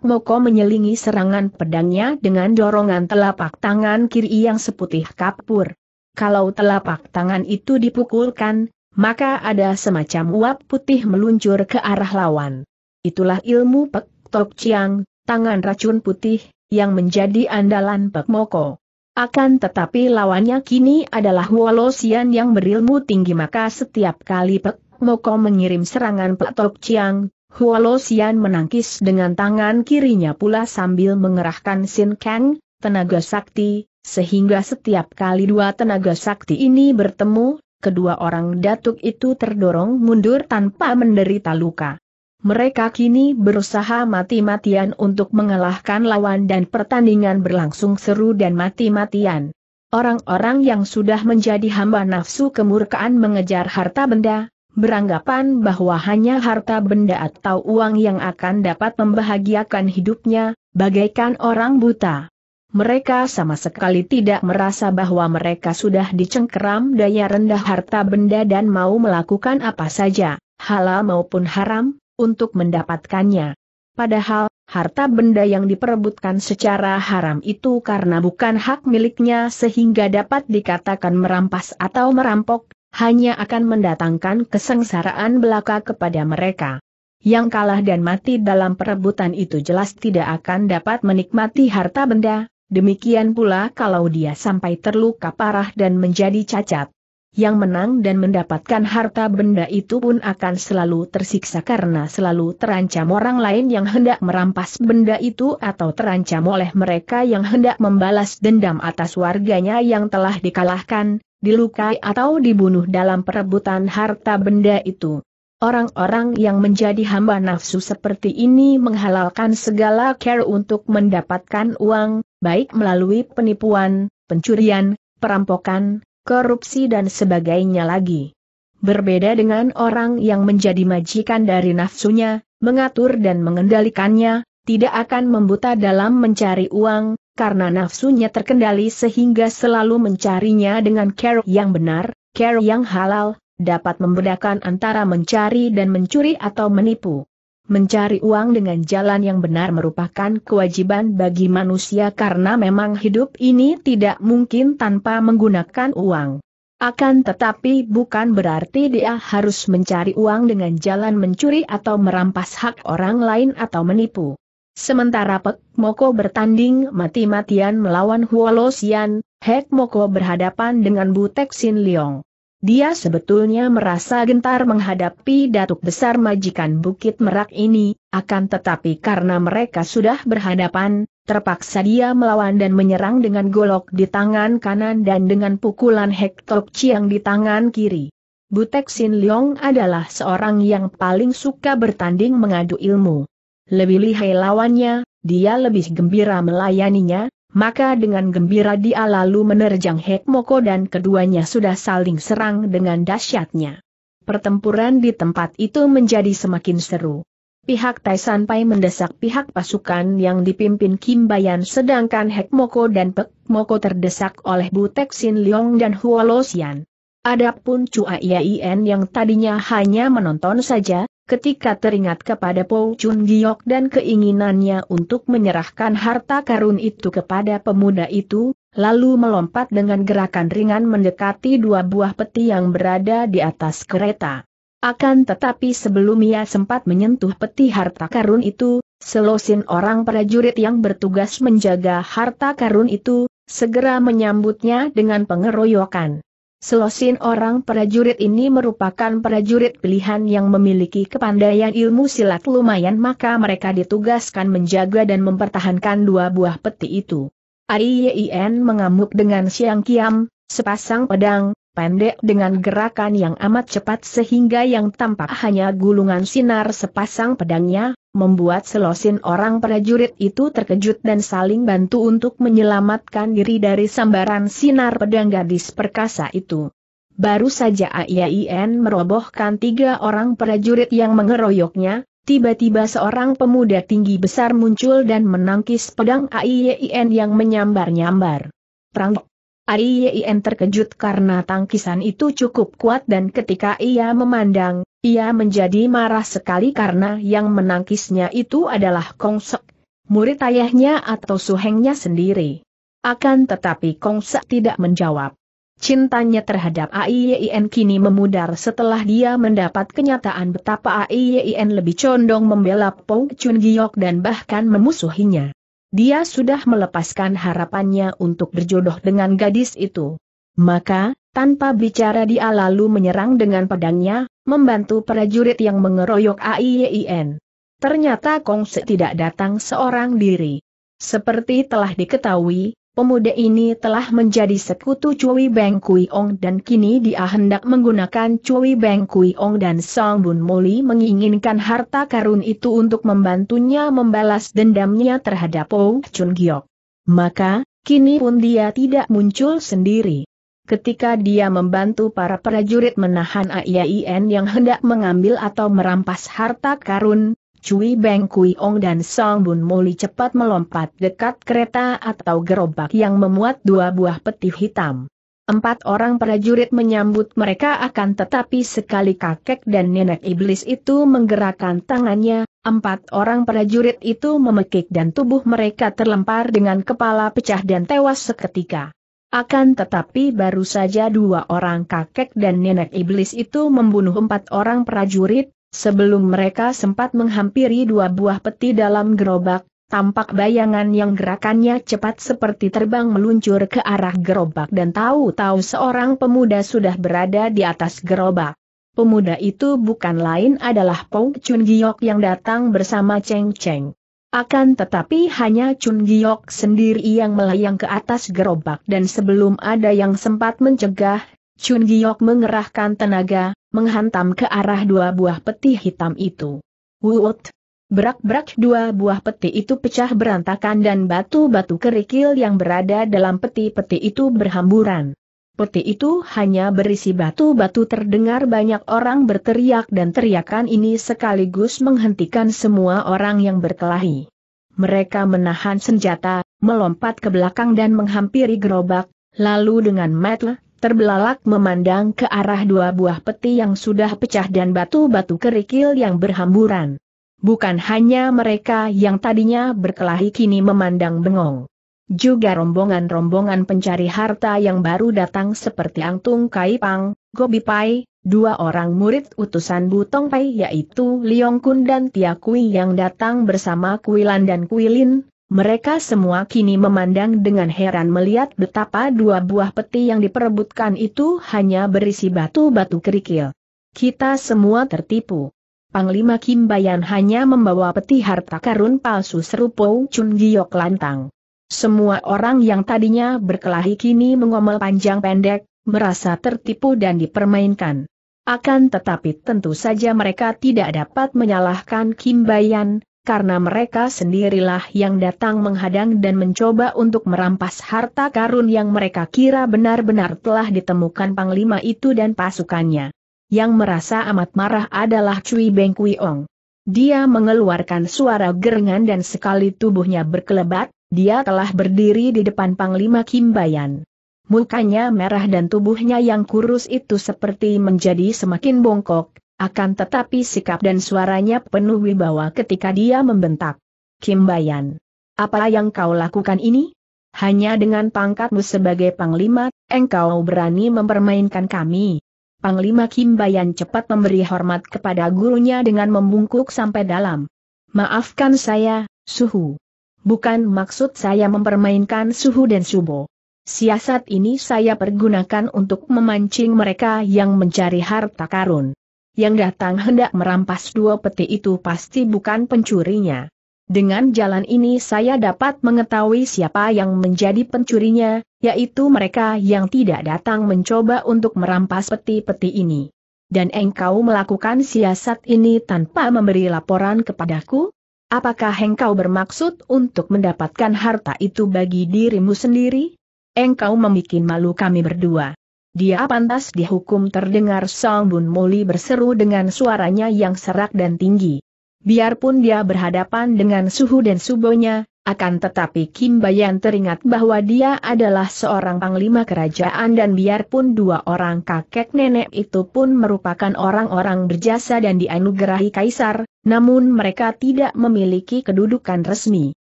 Moko menyelingi serangan pedangnya dengan dorongan telapak tangan kiri yang seputih kapur. Kalau telapak tangan itu dipukulkan, maka ada semacam uap putih meluncur ke arah lawan. Itulah ilmu Pek Tok Chiang, tangan racun putih, yang menjadi andalan Pek Moko. Akan tetapi lawannya kini adalah Wolosian yang berilmu tinggi maka setiap kali Pek Moko mengirim serangan Pek Tok Chiang, Huolo Xian menangkis dengan tangan kirinya pula sambil mengerahkan Sin Kang, tenaga sakti, sehingga setiap kali dua tenaga sakti ini bertemu, kedua orang datuk itu terdorong mundur tanpa menderita luka. Mereka kini berusaha mati-matian untuk mengalahkan lawan dan pertandingan berlangsung seru dan mati-matian. Orang-orang yang sudah menjadi hamba nafsu kemurkaan mengejar harta benda, beranggapan bahwa hanya harta benda atau uang yang akan dapat membahagiakan hidupnya, bagaikan orang buta. Mereka sama sekali tidak merasa bahwa mereka sudah dicengkeram daya rendah harta benda dan mau melakukan apa saja, halal maupun haram, untuk mendapatkannya. Padahal, harta benda yang diperebutkan secara haram itu karena bukan hak miliknya sehingga dapat dikatakan merampas atau merampok, hanya akan mendatangkan kesengsaraan belaka kepada mereka. Yang kalah dan mati dalam perebutan itu jelas tidak akan dapat menikmati harta benda, demikian pula kalau dia sampai terluka parah dan menjadi cacat. Yang menang dan mendapatkan harta benda itu pun akan selalu tersiksa karena selalu terancam orang lain yang hendak merampas benda itu atau terancam oleh mereka yang hendak membalas dendam atas warganya yang telah dikalahkan, dilukai atau dibunuh dalam perebutan harta benda itu. Orang-orang yang menjadi hamba nafsu seperti ini menghalalkan segala care untuk mendapatkan uang, baik melalui penipuan, pencurian, perampokan, korupsi dan sebagainya lagi. Berbeda dengan orang yang menjadi majikan dari nafsunya, mengatur dan mengendalikannya, tidak akan membuta dalam mencari uang, karena nafsunya terkendali sehingga selalu mencarinya dengan care yang benar, care yang halal, dapat membedakan antara mencari dan mencuri atau menipu. Mencari uang dengan jalan yang benar merupakan kewajiban bagi manusia karena memang hidup ini tidak mungkin tanpa menggunakan uang. Akan tetapi bukan berarti dia harus mencari uang dengan jalan mencuri atau merampas hak orang lain atau menipu. Sementara Pek Moko bertanding mati-matian melawan Huolo Xian, Hek Moko berhadapan dengan Butek Sin Leong. Dia sebetulnya merasa gentar menghadapi datuk besar majikan Bukit Merak ini, akan tetapi karena mereka sudah berhadapan, terpaksa dia melawan dan menyerang dengan golok di tangan kanan dan dengan pukulan Tok Chiang di tangan kiri. Butek Sin Leong adalah seorang yang paling suka bertanding mengadu ilmu lebih lihai lawannya, dia lebih gembira melayaninya, maka dengan gembira dia lalu menerjang Hekmoko dan keduanya sudah saling serang dengan dahsyatnya. Pertempuran di tempat itu menjadi semakin seru. Pihak Tai Sanpai mendesak pihak pasukan yang dipimpin Kim Bayan sedangkan Hekmoko dan Pek Moko terdesak oleh Butek Sin Leong dan Huolosian. Adapun Cua Ien yang tadinya hanya menonton saja, ketika teringat kepada Po Chun Giok dan keinginannya untuk menyerahkan harta karun itu kepada pemuda itu, lalu melompat dengan gerakan ringan mendekati dua buah peti yang berada di atas kereta. Akan tetapi sebelum ia sempat menyentuh peti harta karun itu, selosin orang prajurit yang bertugas menjaga harta karun itu, segera menyambutnya dengan pengeroyokan. Selosin orang prajurit ini merupakan prajurit pilihan yang memiliki kepandaian ilmu silat lumayan maka mereka ditugaskan menjaga dan mempertahankan dua buah peti itu. Aiyen mengamuk dengan Siang Kiam, sepasang pedang, pendek dengan gerakan yang amat cepat sehingga yang tampak hanya gulungan sinar sepasang pedangnya, membuat selosin orang prajurit itu terkejut dan saling bantu untuk menyelamatkan diri dari sambaran sinar pedang gadis perkasa itu. Baru saja AIAIN merobohkan tiga orang prajurit yang mengeroyoknya, tiba-tiba seorang pemuda tinggi besar muncul dan menangkis pedang AIAIN yang menyambar-nyambar. Prangk! Aiyen terkejut karena tangkisan itu cukup kuat dan ketika ia memandang, ia menjadi marah sekali karena yang menangkisnya itu adalah Kongsek, murid ayahnya atau suhengnya sendiri. Akan tetapi Kongsek tidak menjawab. Cintanya terhadap AIYIN kini memudar setelah dia mendapat kenyataan betapa AIYIN lebih condong membela Pong Chun Giok dan bahkan memusuhinya. Dia sudah melepaskan harapannya untuk berjodoh dengan gadis itu. Maka, tanpa bicara dia lalu menyerang dengan pedangnya, membantu prajurit yang mengeroyok AIYIN. E Ternyata Kongse tidak datang seorang diri. Seperti telah diketahui, Pemuda ini telah menjadi sekutu Cui Beng Kui Ong dan kini dia hendak menggunakan Cui Beng Kui Ong dan Song Bun Moli menginginkan harta karun itu untuk membantunya membalas dendamnya terhadap Pou Chun Giok. Maka, kini pun dia tidak muncul sendiri. Ketika dia membantu para prajurit menahan AIN yang hendak mengambil atau merampas harta karun, Cui Beng Kui Ong dan Song Bun Moli cepat melompat dekat kereta atau gerobak yang memuat dua buah peti hitam. Empat orang prajurit menyambut mereka akan tetapi sekali kakek dan nenek iblis itu menggerakkan tangannya, empat orang prajurit itu memekik dan tubuh mereka terlempar dengan kepala pecah dan tewas seketika. Akan tetapi baru saja dua orang kakek dan nenek iblis itu membunuh empat orang prajurit, Sebelum mereka sempat menghampiri dua buah peti dalam gerobak, tampak bayangan yang gerakannya cepat seperti terbang meluncur ke arah gerobak dan tahu-tahu seorang pemuda sudah berada di atas gerobak. Pemuda itu bukan lain adalah Pong Chun Giok yang datang bersama Cheng Cheng. Akan tetapi hanya Chun Giok sendiri yang melayang ke atas gerobak dan sebelum ada yang sempat mencegah, Chun Giok mengerahkan tenaga, menghantam ke arah dua buah peti hitam itu. Wut! Berak-berak dua buah peti itu pecah berantakan dan batu-batu kerikil yang berada dalam peti-peti itu berhamburan. Peti itu hanya berisi batu-batu terdengar banyak orang berteriak dan teriakan ini sekaligus menghentikan semua orang yang berkelahi. Mereka menahan senjata, melompat ke belakang dan menghampiri gerobak, lalu dengan metel terbelalak memandang ke arah dua buah peti yang sudah pecah dan batu-batu kerikil yang berhamburan. Bukan hanya mereka yang tadinya berkelahi kini memandang bengong. Juga rombongan-rombongan pencari harta yang baru datang seperti Angtung Kaipang, Gobi Pai, dua orang murid utusan Butong Pai yaitu Liong Kun dan Tia Kui yang datang bersama Kuilan dan Kuilin, mereka semua kini memandang dengan heran melihat betapa dua buah peti yang diperebutkan itu hanya berisi batu-batu kerikil. Kita semua tertipu. Panglima Kim Bayan hanya membawa peti harta karun palsu serupa Chun Giok lantang. Semua orang yang tadinya berkelahi kini mengomel panjang pendek, merasa tertipu dan dipermainkan. Akan tetapi tentu saja mereka tidak dapat menyalahkan Kim Bayan, karena mereka sendirilah yang datang menghadang dan mencoba untuk merampas harta karun yang mereka kira benar-benar telah ditemukan Panglima itu dan pasukannya. Yang merasa amat marah adalah Cui Beng Ong. Dia mengeluarkan suara gerengan dan sekali tubuhnya berkelebat, dia telah berdiri di depan Panglima Kimbayan. Mukanya merah dan tubuhnya yang kurus itu seperti menjadi semakin bongkok, akan tetapi sikap dan suaranya penuh wibawa ketika dia membentak. Kim Bayan. Apa yang kau lakukan ini? Hanya dengan pangkatmu sebagai panglima, engkau berani mempermainkan kami. Panglima Kim Bayan cepat memberi hormat kepada gurunya dengan membungkuk sampai dalam. Maafkan saya, Suhu. Bukan maksud saya mempermainkan Suhu dan Subo. Siasat ini saya pergunakan untuk memancing mereka yang mencari harta karun yang datang hendak merampas dua peti itu pasti bukan pencurinya. Dengan jalan ini saya dapat mengetahui siapa yang menjadi pencurinya, yaitu mereka yang tidak datang mencoba untuk merampas peti-peti ini. Dan engkau melakukan siasat ini tanpa memberi laporan kepadaku? Apakah engkau bermaksud untuk mendapatkan harta itu bagi dirimu sendiri? Engkau membuat malu kami berdua. Dia pantas dihukum terdengar Song Bun Moli berseru dengan suaranya yang serak dan tinggi. Biarpun dia berhadapan dengan suhu dan subonya, akan tetapi Kim Bayan teringat bahwa dia adalah seorang panglima kerajaan dan biarpun dua orang kakek nenek itu pun merupakan orang-orang berjasa dan dianugerahi kaisar, namun mereka tidak memiliki kedudukan resmi.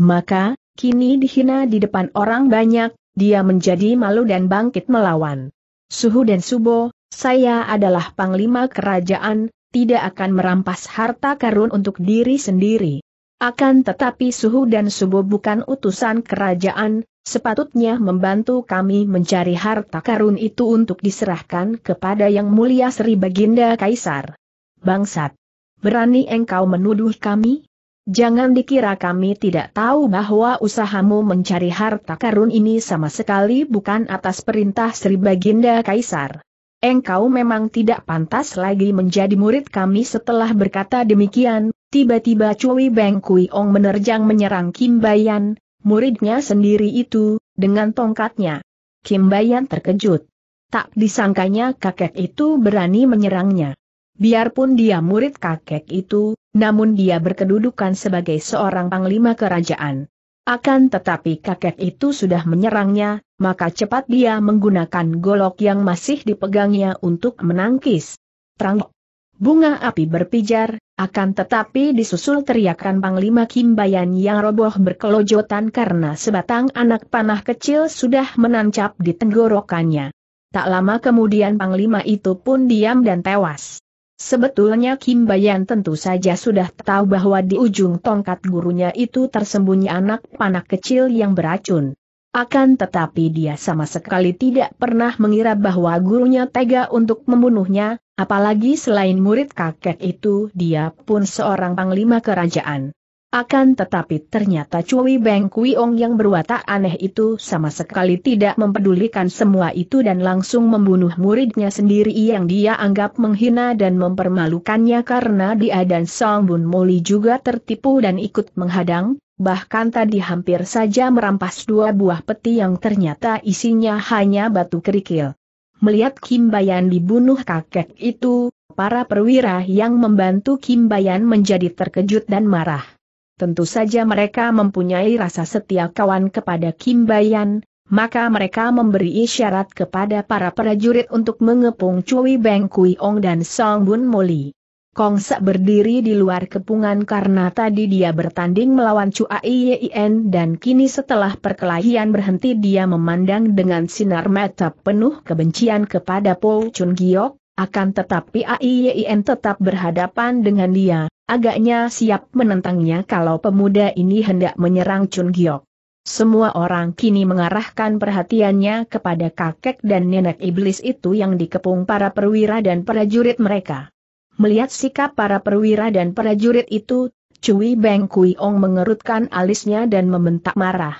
Maka, kini dihina di depan orang banyak, dia menjadi malu dan bangkit melawan. Suhu dan Subo, saya adalah panglima kerajaan, tidak akan merampas harta karun untuk diri sendiri. Akan tetapi Suhu dan Subo bukan utusan kerajaan, sepatutnya membantu kami mencari harta karun itu untuk diserahkan kepada Yang Mulia Sri Baginda Kaisar. Bangsat! Berani engkau menuduh kami? Jangan dikira kami tidak tahu bahwa usahamu mencari harta karun ini sama sekali bukan atas perintah Sri Baginda Kaisar. Engkau memang tidak pantas lagi menjadi murid kami setelah berkata demikian, tiba-tiba Cui Beng Kui Ong menerjang menyerang Kim Bayan, muridnya sendiri itu, dengan tongkatnya. Kim Bayan terkejut. Tak disangkanya kakek itu berani menyerangnya. Biarpun dia murid kakek itu, namun dia berkedudukan sebagai seorang panglima kerajaan. Akan tetapi kakek itu sudah menyerangnya, maka cepat dia menggunakan golok yang masih dipegangnya untuk menangkis. Trang. Bunga api berpijar, akan tetapi disusul teriakan Panglima Kimbayan yang roboh berkelojotan karena sebatang anak panah kecil sudah menancap di tenggorokannya. Tak lama kemudian Panglima itu pun diam dan tewas. Sebetulnya Kim Bayan tentu saja sudah tahu bahwa di ujung tongkat gurunya itu tersembunyi anak panah kecil yang beracun. Akan tetapi dia sama sekali tidak pernah mengira bahwa gurunya tega untuk membunuhnya, apalagi selain murid kakek itu dia pun seorang panglima kerajaan. Akan tetapi ternyata Cui Beng Ong yang berwatak aneh itu sama sekali tidak mempedulikan semua itu dan langsung membunuh muridnya sendiri yang dia anggap menghina dan mempermalukannya karena dia dan Song Bun Moli juga tertipu dan ikut menghadang, bahkan tadi hampir saja merampas dua buah peti yang ternyata isinya hanya batu kerikil. Melihat Kim Bayan dibunuh kakek itu, para perwira yang membantu Kim Bayan menjadi terkejut dan marah tentu saja mereka mempunyai rasa setia kawan kepada Kim Bayan, maka mereka memberi isyarat kepada para prajurit untuk mengepung Cui Beng Kui Ong dan Song Bun Moli. Kong Sek berdiri di luar kepungan karena tadi dia bertanding melawan Cua Yin dan kini setelah perkelahian berhenti dia memandang dengan sinar mata penuh kebencian kepada Po Chun Giok, akan tetapi Yin tetap berhadapan dengan dia, Agaknya siap menentangnya kalau pemuda ini hendak menyerang Chun Giok. Semua orang kini mengarahkan perhatiannya kepada kakek dan nenek iblis itu yang dikepung para perwira dan prajurit mereka. Melihat sikap para perwira dan prajurit itu, Cui Beng Kui Ong mengerutkan alisnya dan membentak marah.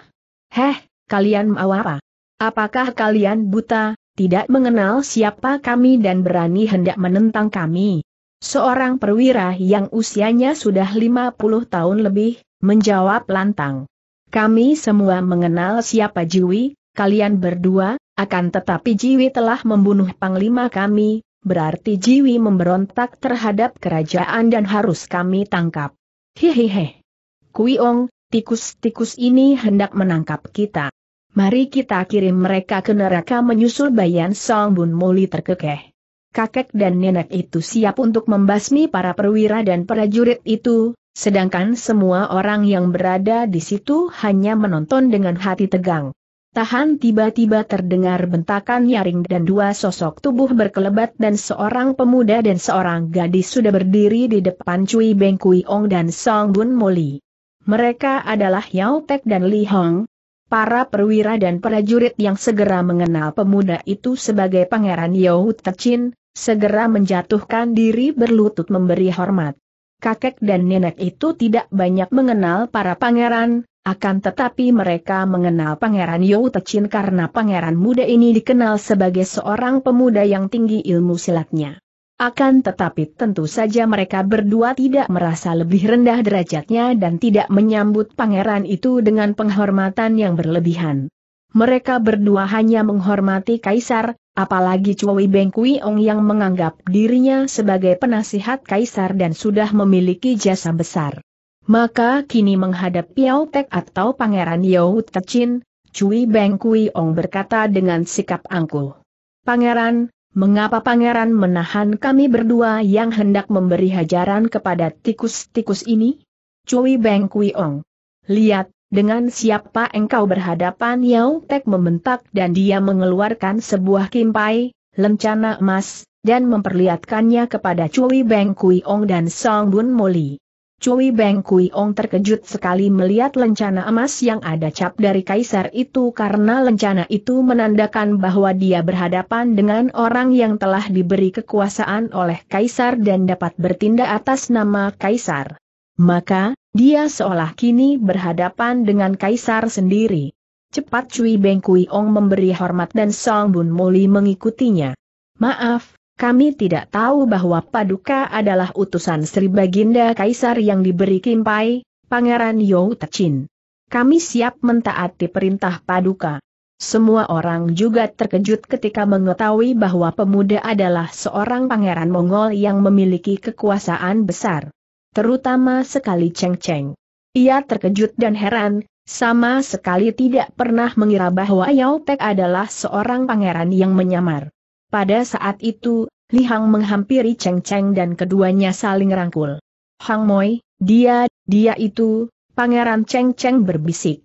Heh, kalian mau apa? Apakah kalian buta, tidak mengenal siapa kami dan berani hendak menentang kami? Seorang perwira yang usianya sudah 50 tahun lebih, menjawab lantang. Kami semua mengenal siapa Jiwi, kalian berdua, akan tetapi Jiwi telah membunuh panglima kami, berarti Jiwi memberontak terhadap kerajaan dan harus kami tangkap. Hehehe. Kuiong, tikus-tikus ini hendak menangkap kita. Mari kita kirim mereka ke neraka menyusul Bayan Song Bun Moli terkekeh kakek dan nenek itu siap untuk membasmi para perwira dan prajurit itu, sedangkan semua orang yang berada di situ hanya menonton dengan hati tegang. Tahan tiba-tiba terdengar bentakan nyaring dan dua sosok tubuh berkelebat dan seorang pemuda dan seorang gadis sudah berdiri di depan Cui Beng Kui Ong dan Song Bun Moli. Mereka adalah Yao Tek dan Li Hong. Para perwira dan prajurit yang segera mengenal pemuda itu sebagai Pangeran Yao Tecin, segera menjatuhkan diri berlutut memberi hormat. Kakek dan nenek itu tidak banyak mengenal para pangeran, akan tetapi mereka mengenal Pangeran Youtechin karena pangeran muda ini dikenal sebagai seorang pemuda yang tinggi ilmu silatnya. Akan tetapi tentu saja mereka berdua tidak merasa lebih rendah derajatnya dan tidak menyambut pangeran itu dengan penghormatan yang berlebihan mereka berdua hanya menghormati kaisar, apalagi Cui Beng Ong yang menganggap dirinya sebagai penasihat kaisar dan sudah memiliki jasa besar. Maka kini menghadap Piao Tek atau Pangeran Yau Tecin, Cui Beng Ong berkata dengan sikap angkuh. Pangeran, mengapa pangeran menahan kami berdua yang hendak memberi hajaran kepada tikus-tikus ini? Cui Beng Ong, Lihat, dengan siapa engkau berhadapan Yau Tek membentak dan dia mengeluarkan sebuah kimpai, lencana emas, dan memperlihatkannya kepada Cui Beng Kui Ong dan Song Bun Moli. Cui Beng Kui Ong terkejut sekali melihat lencana emas yang ada cap dari kaisar itu karena lencana itu menandakan bahwa dia berhadapan dengan orang yang telah diberi kekuasaan oleh kaisar dan dapat bertindak atas nama kaisar. Maka, dia seolah kini berhadapan dengan kaisar sendiri. Cepat Cui Beng Kui Ong memberi hormat dan Song Bun Moli mengikutinya. Maaf, kami tidak tahu bahwa Paduka adalah utusan Sri Baginda Kaisar yang diberi Kimpai, Pangeran Yau Tachin. Kami siap mentaati perintah Paduka. Semua orang juga terkejut ketika mengetahui bahwa pemuda adalah seorang pangeran Mongol yang memiliki kekuasaan besar terutama sekali Cheng Cheng. Ia terkejut dan heran, sama sekali tidak pernah mengira bahwa Yao Pek adalah seorang pangeran yang menyamar. Pada saat itu, Li Hang menghampiri Cheng Cheng dan keduanya saling rangkul. Hang Moi, dia, dia itu, pangeran Cheng Cheng berbisik.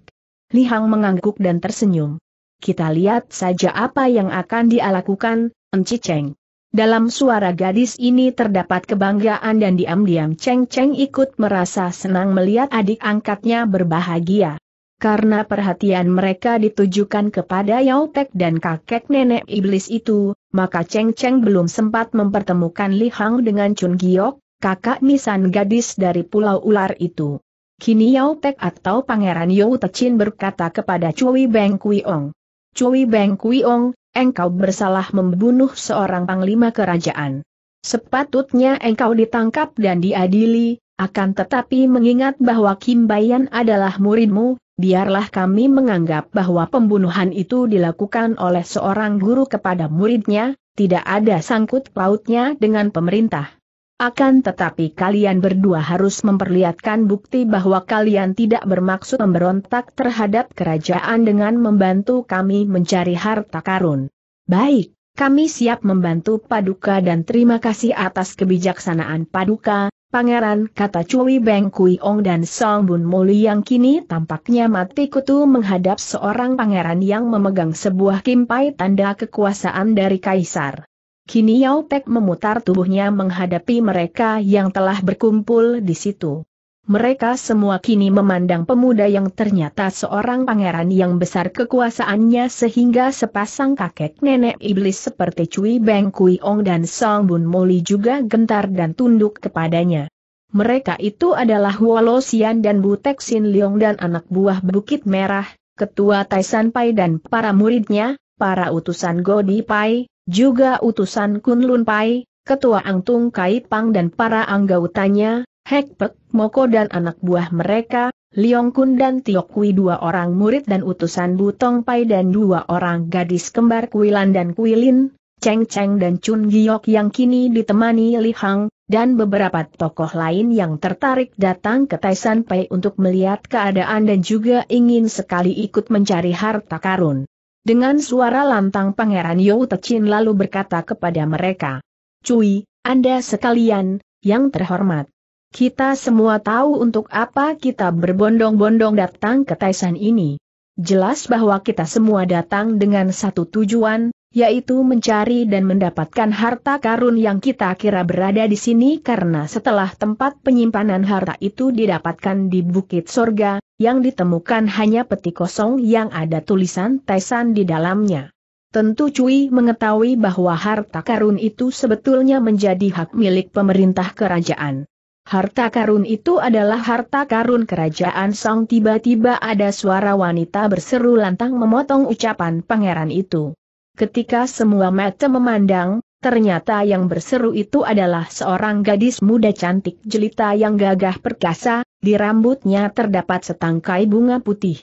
Li Hang mengangguk dan tersenyum. Kita lihat saja apa yang akan dia lakukan, Enci Cheng. Dalam suara gadis ini terdapat kebanggaan dan diam-diam Cheng Cheng ikut merasa senang melihat adik angkatnya berbahagia. Karena perhatian mereka ditujukan kepada Yao Tek dan kakek nenek iblis itu, maka Cheng Cheng belum sempat mempertemukan Li Hang dengan Chun Giok, kakak misan gadis dari Pulau Ular itu. Kini Yao Tek atau Pangeran Yao Tecin berkata kepada Cui Beng Kui Ong. Cui Beng Kui Ong, engkau bersalah membunuh seorang panglima kerajaan. Sepatutnya engkau ditangkap dan diadili, akan tetapi mengingat bahwa Kim Bayan adalah muridmu, biarlah kami menganggap bahwa pembunuhan itu dilakukan oleh seorang guru kepada muridnya, tidak ada sangkut pautnya dengan pemerintah. Akan tetapi kalian berdua harus memperlihatkan bukti bahwa kalian tidak bermaksud memberontak terhadap kerajaan dengan membantu kami mencari harta karun. Baik, kami siap membantu Paduka dan terima kasih atas kebijaksanaan Paduka, Pangeran kata Cui Beng Kui Ong dan Song Bun Moli yang kini tampaknya mati kutu menghadap seorang pangeran yang memegang sebuah kimpai tanda kekuasaan dari kaisar. Kini Yao Pek memutar tubuhnya menghadapi mereka yang telah berkumpul di situ. Mereka semua kini memandang pemuda yang ternyata seorang pangeran yang besar kekuasaannya sehingga sepasang kakek nenek iblis seperti Cui Beng Kui Ong dan Song Bun Moli juga gentar dan tunduk kepadanya. Mereka itu adalah Wolo Xian dan Butek Sin Leong dan anak buah Bukit Merah, ketua Taisan Pai dan para muridnya, para utusan Godi Pai, juga utusan Kunlun Pai, Ketua Angtung Kai Pang dan para anggautanya, Hek Pek, Moko dan anak buah mereka, Liong Kun dan Tiok Kui dua orang murid dan utusan Butong Pai dan dua orang gadis kembar Kuilan dan Kuilin, Cheng Cheng dan Chun Giok yang kini ditemani Li Hang, dan beberapa tokoh lain yang tertarik datang ke Taisan Pai untuk melihat keadaan dan juga ingin sekali ikut mencari harta karun. Dengan suara lantang Pangeran Yau Tecin lalu berkata kepada mereka. Cui, Anda sekalian, yang terhormat. Kita semua tahu untuk apa kita berbondong-bondong datang ke Taisan ini. Jelas bahwa kita semua datang dengan satu tujuan, yaitu mencari dan mendapatkan harta karun yang kita kira berada di sini karena setelah tempat penyimpanan harta itu didapatkan di Bukit Sorga, yang ditemukan hanya peti kosong yang ada tulisan Taisan di dalamnya. Tentu Cui mengetahui bahwa harta karun itu sebetulnya menjadi hak milik pemerintah kerajaan. Harta karun itu adalah harta karun kerajaan Song tiba-tiba ada suara wanita berseru lantang memotong ucapan pangeran itu. Ketika semua mata memandang, ternyata yang berseru itu adalah seorang gadis muda cantik jelita yang gagah perkasa, di rambutnya terdapat setangkai bunga putih.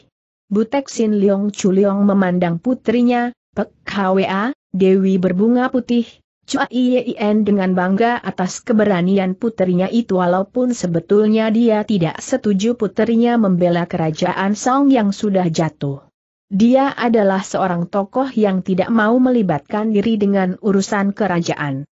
Butek Sin Leong Chu Leong memandang putrinya, Pek Hwa, Dewi berbunga putih, Chua Ien dengan bangga atas keberanian putrinya itu walaupun sebetulnya dia tidak setuju putrinya membela kerajaan Song yang sudah jatuh. Dia adalah seorang tokoh yang tidak mau melibatkan diri dengan urusan kerajaan.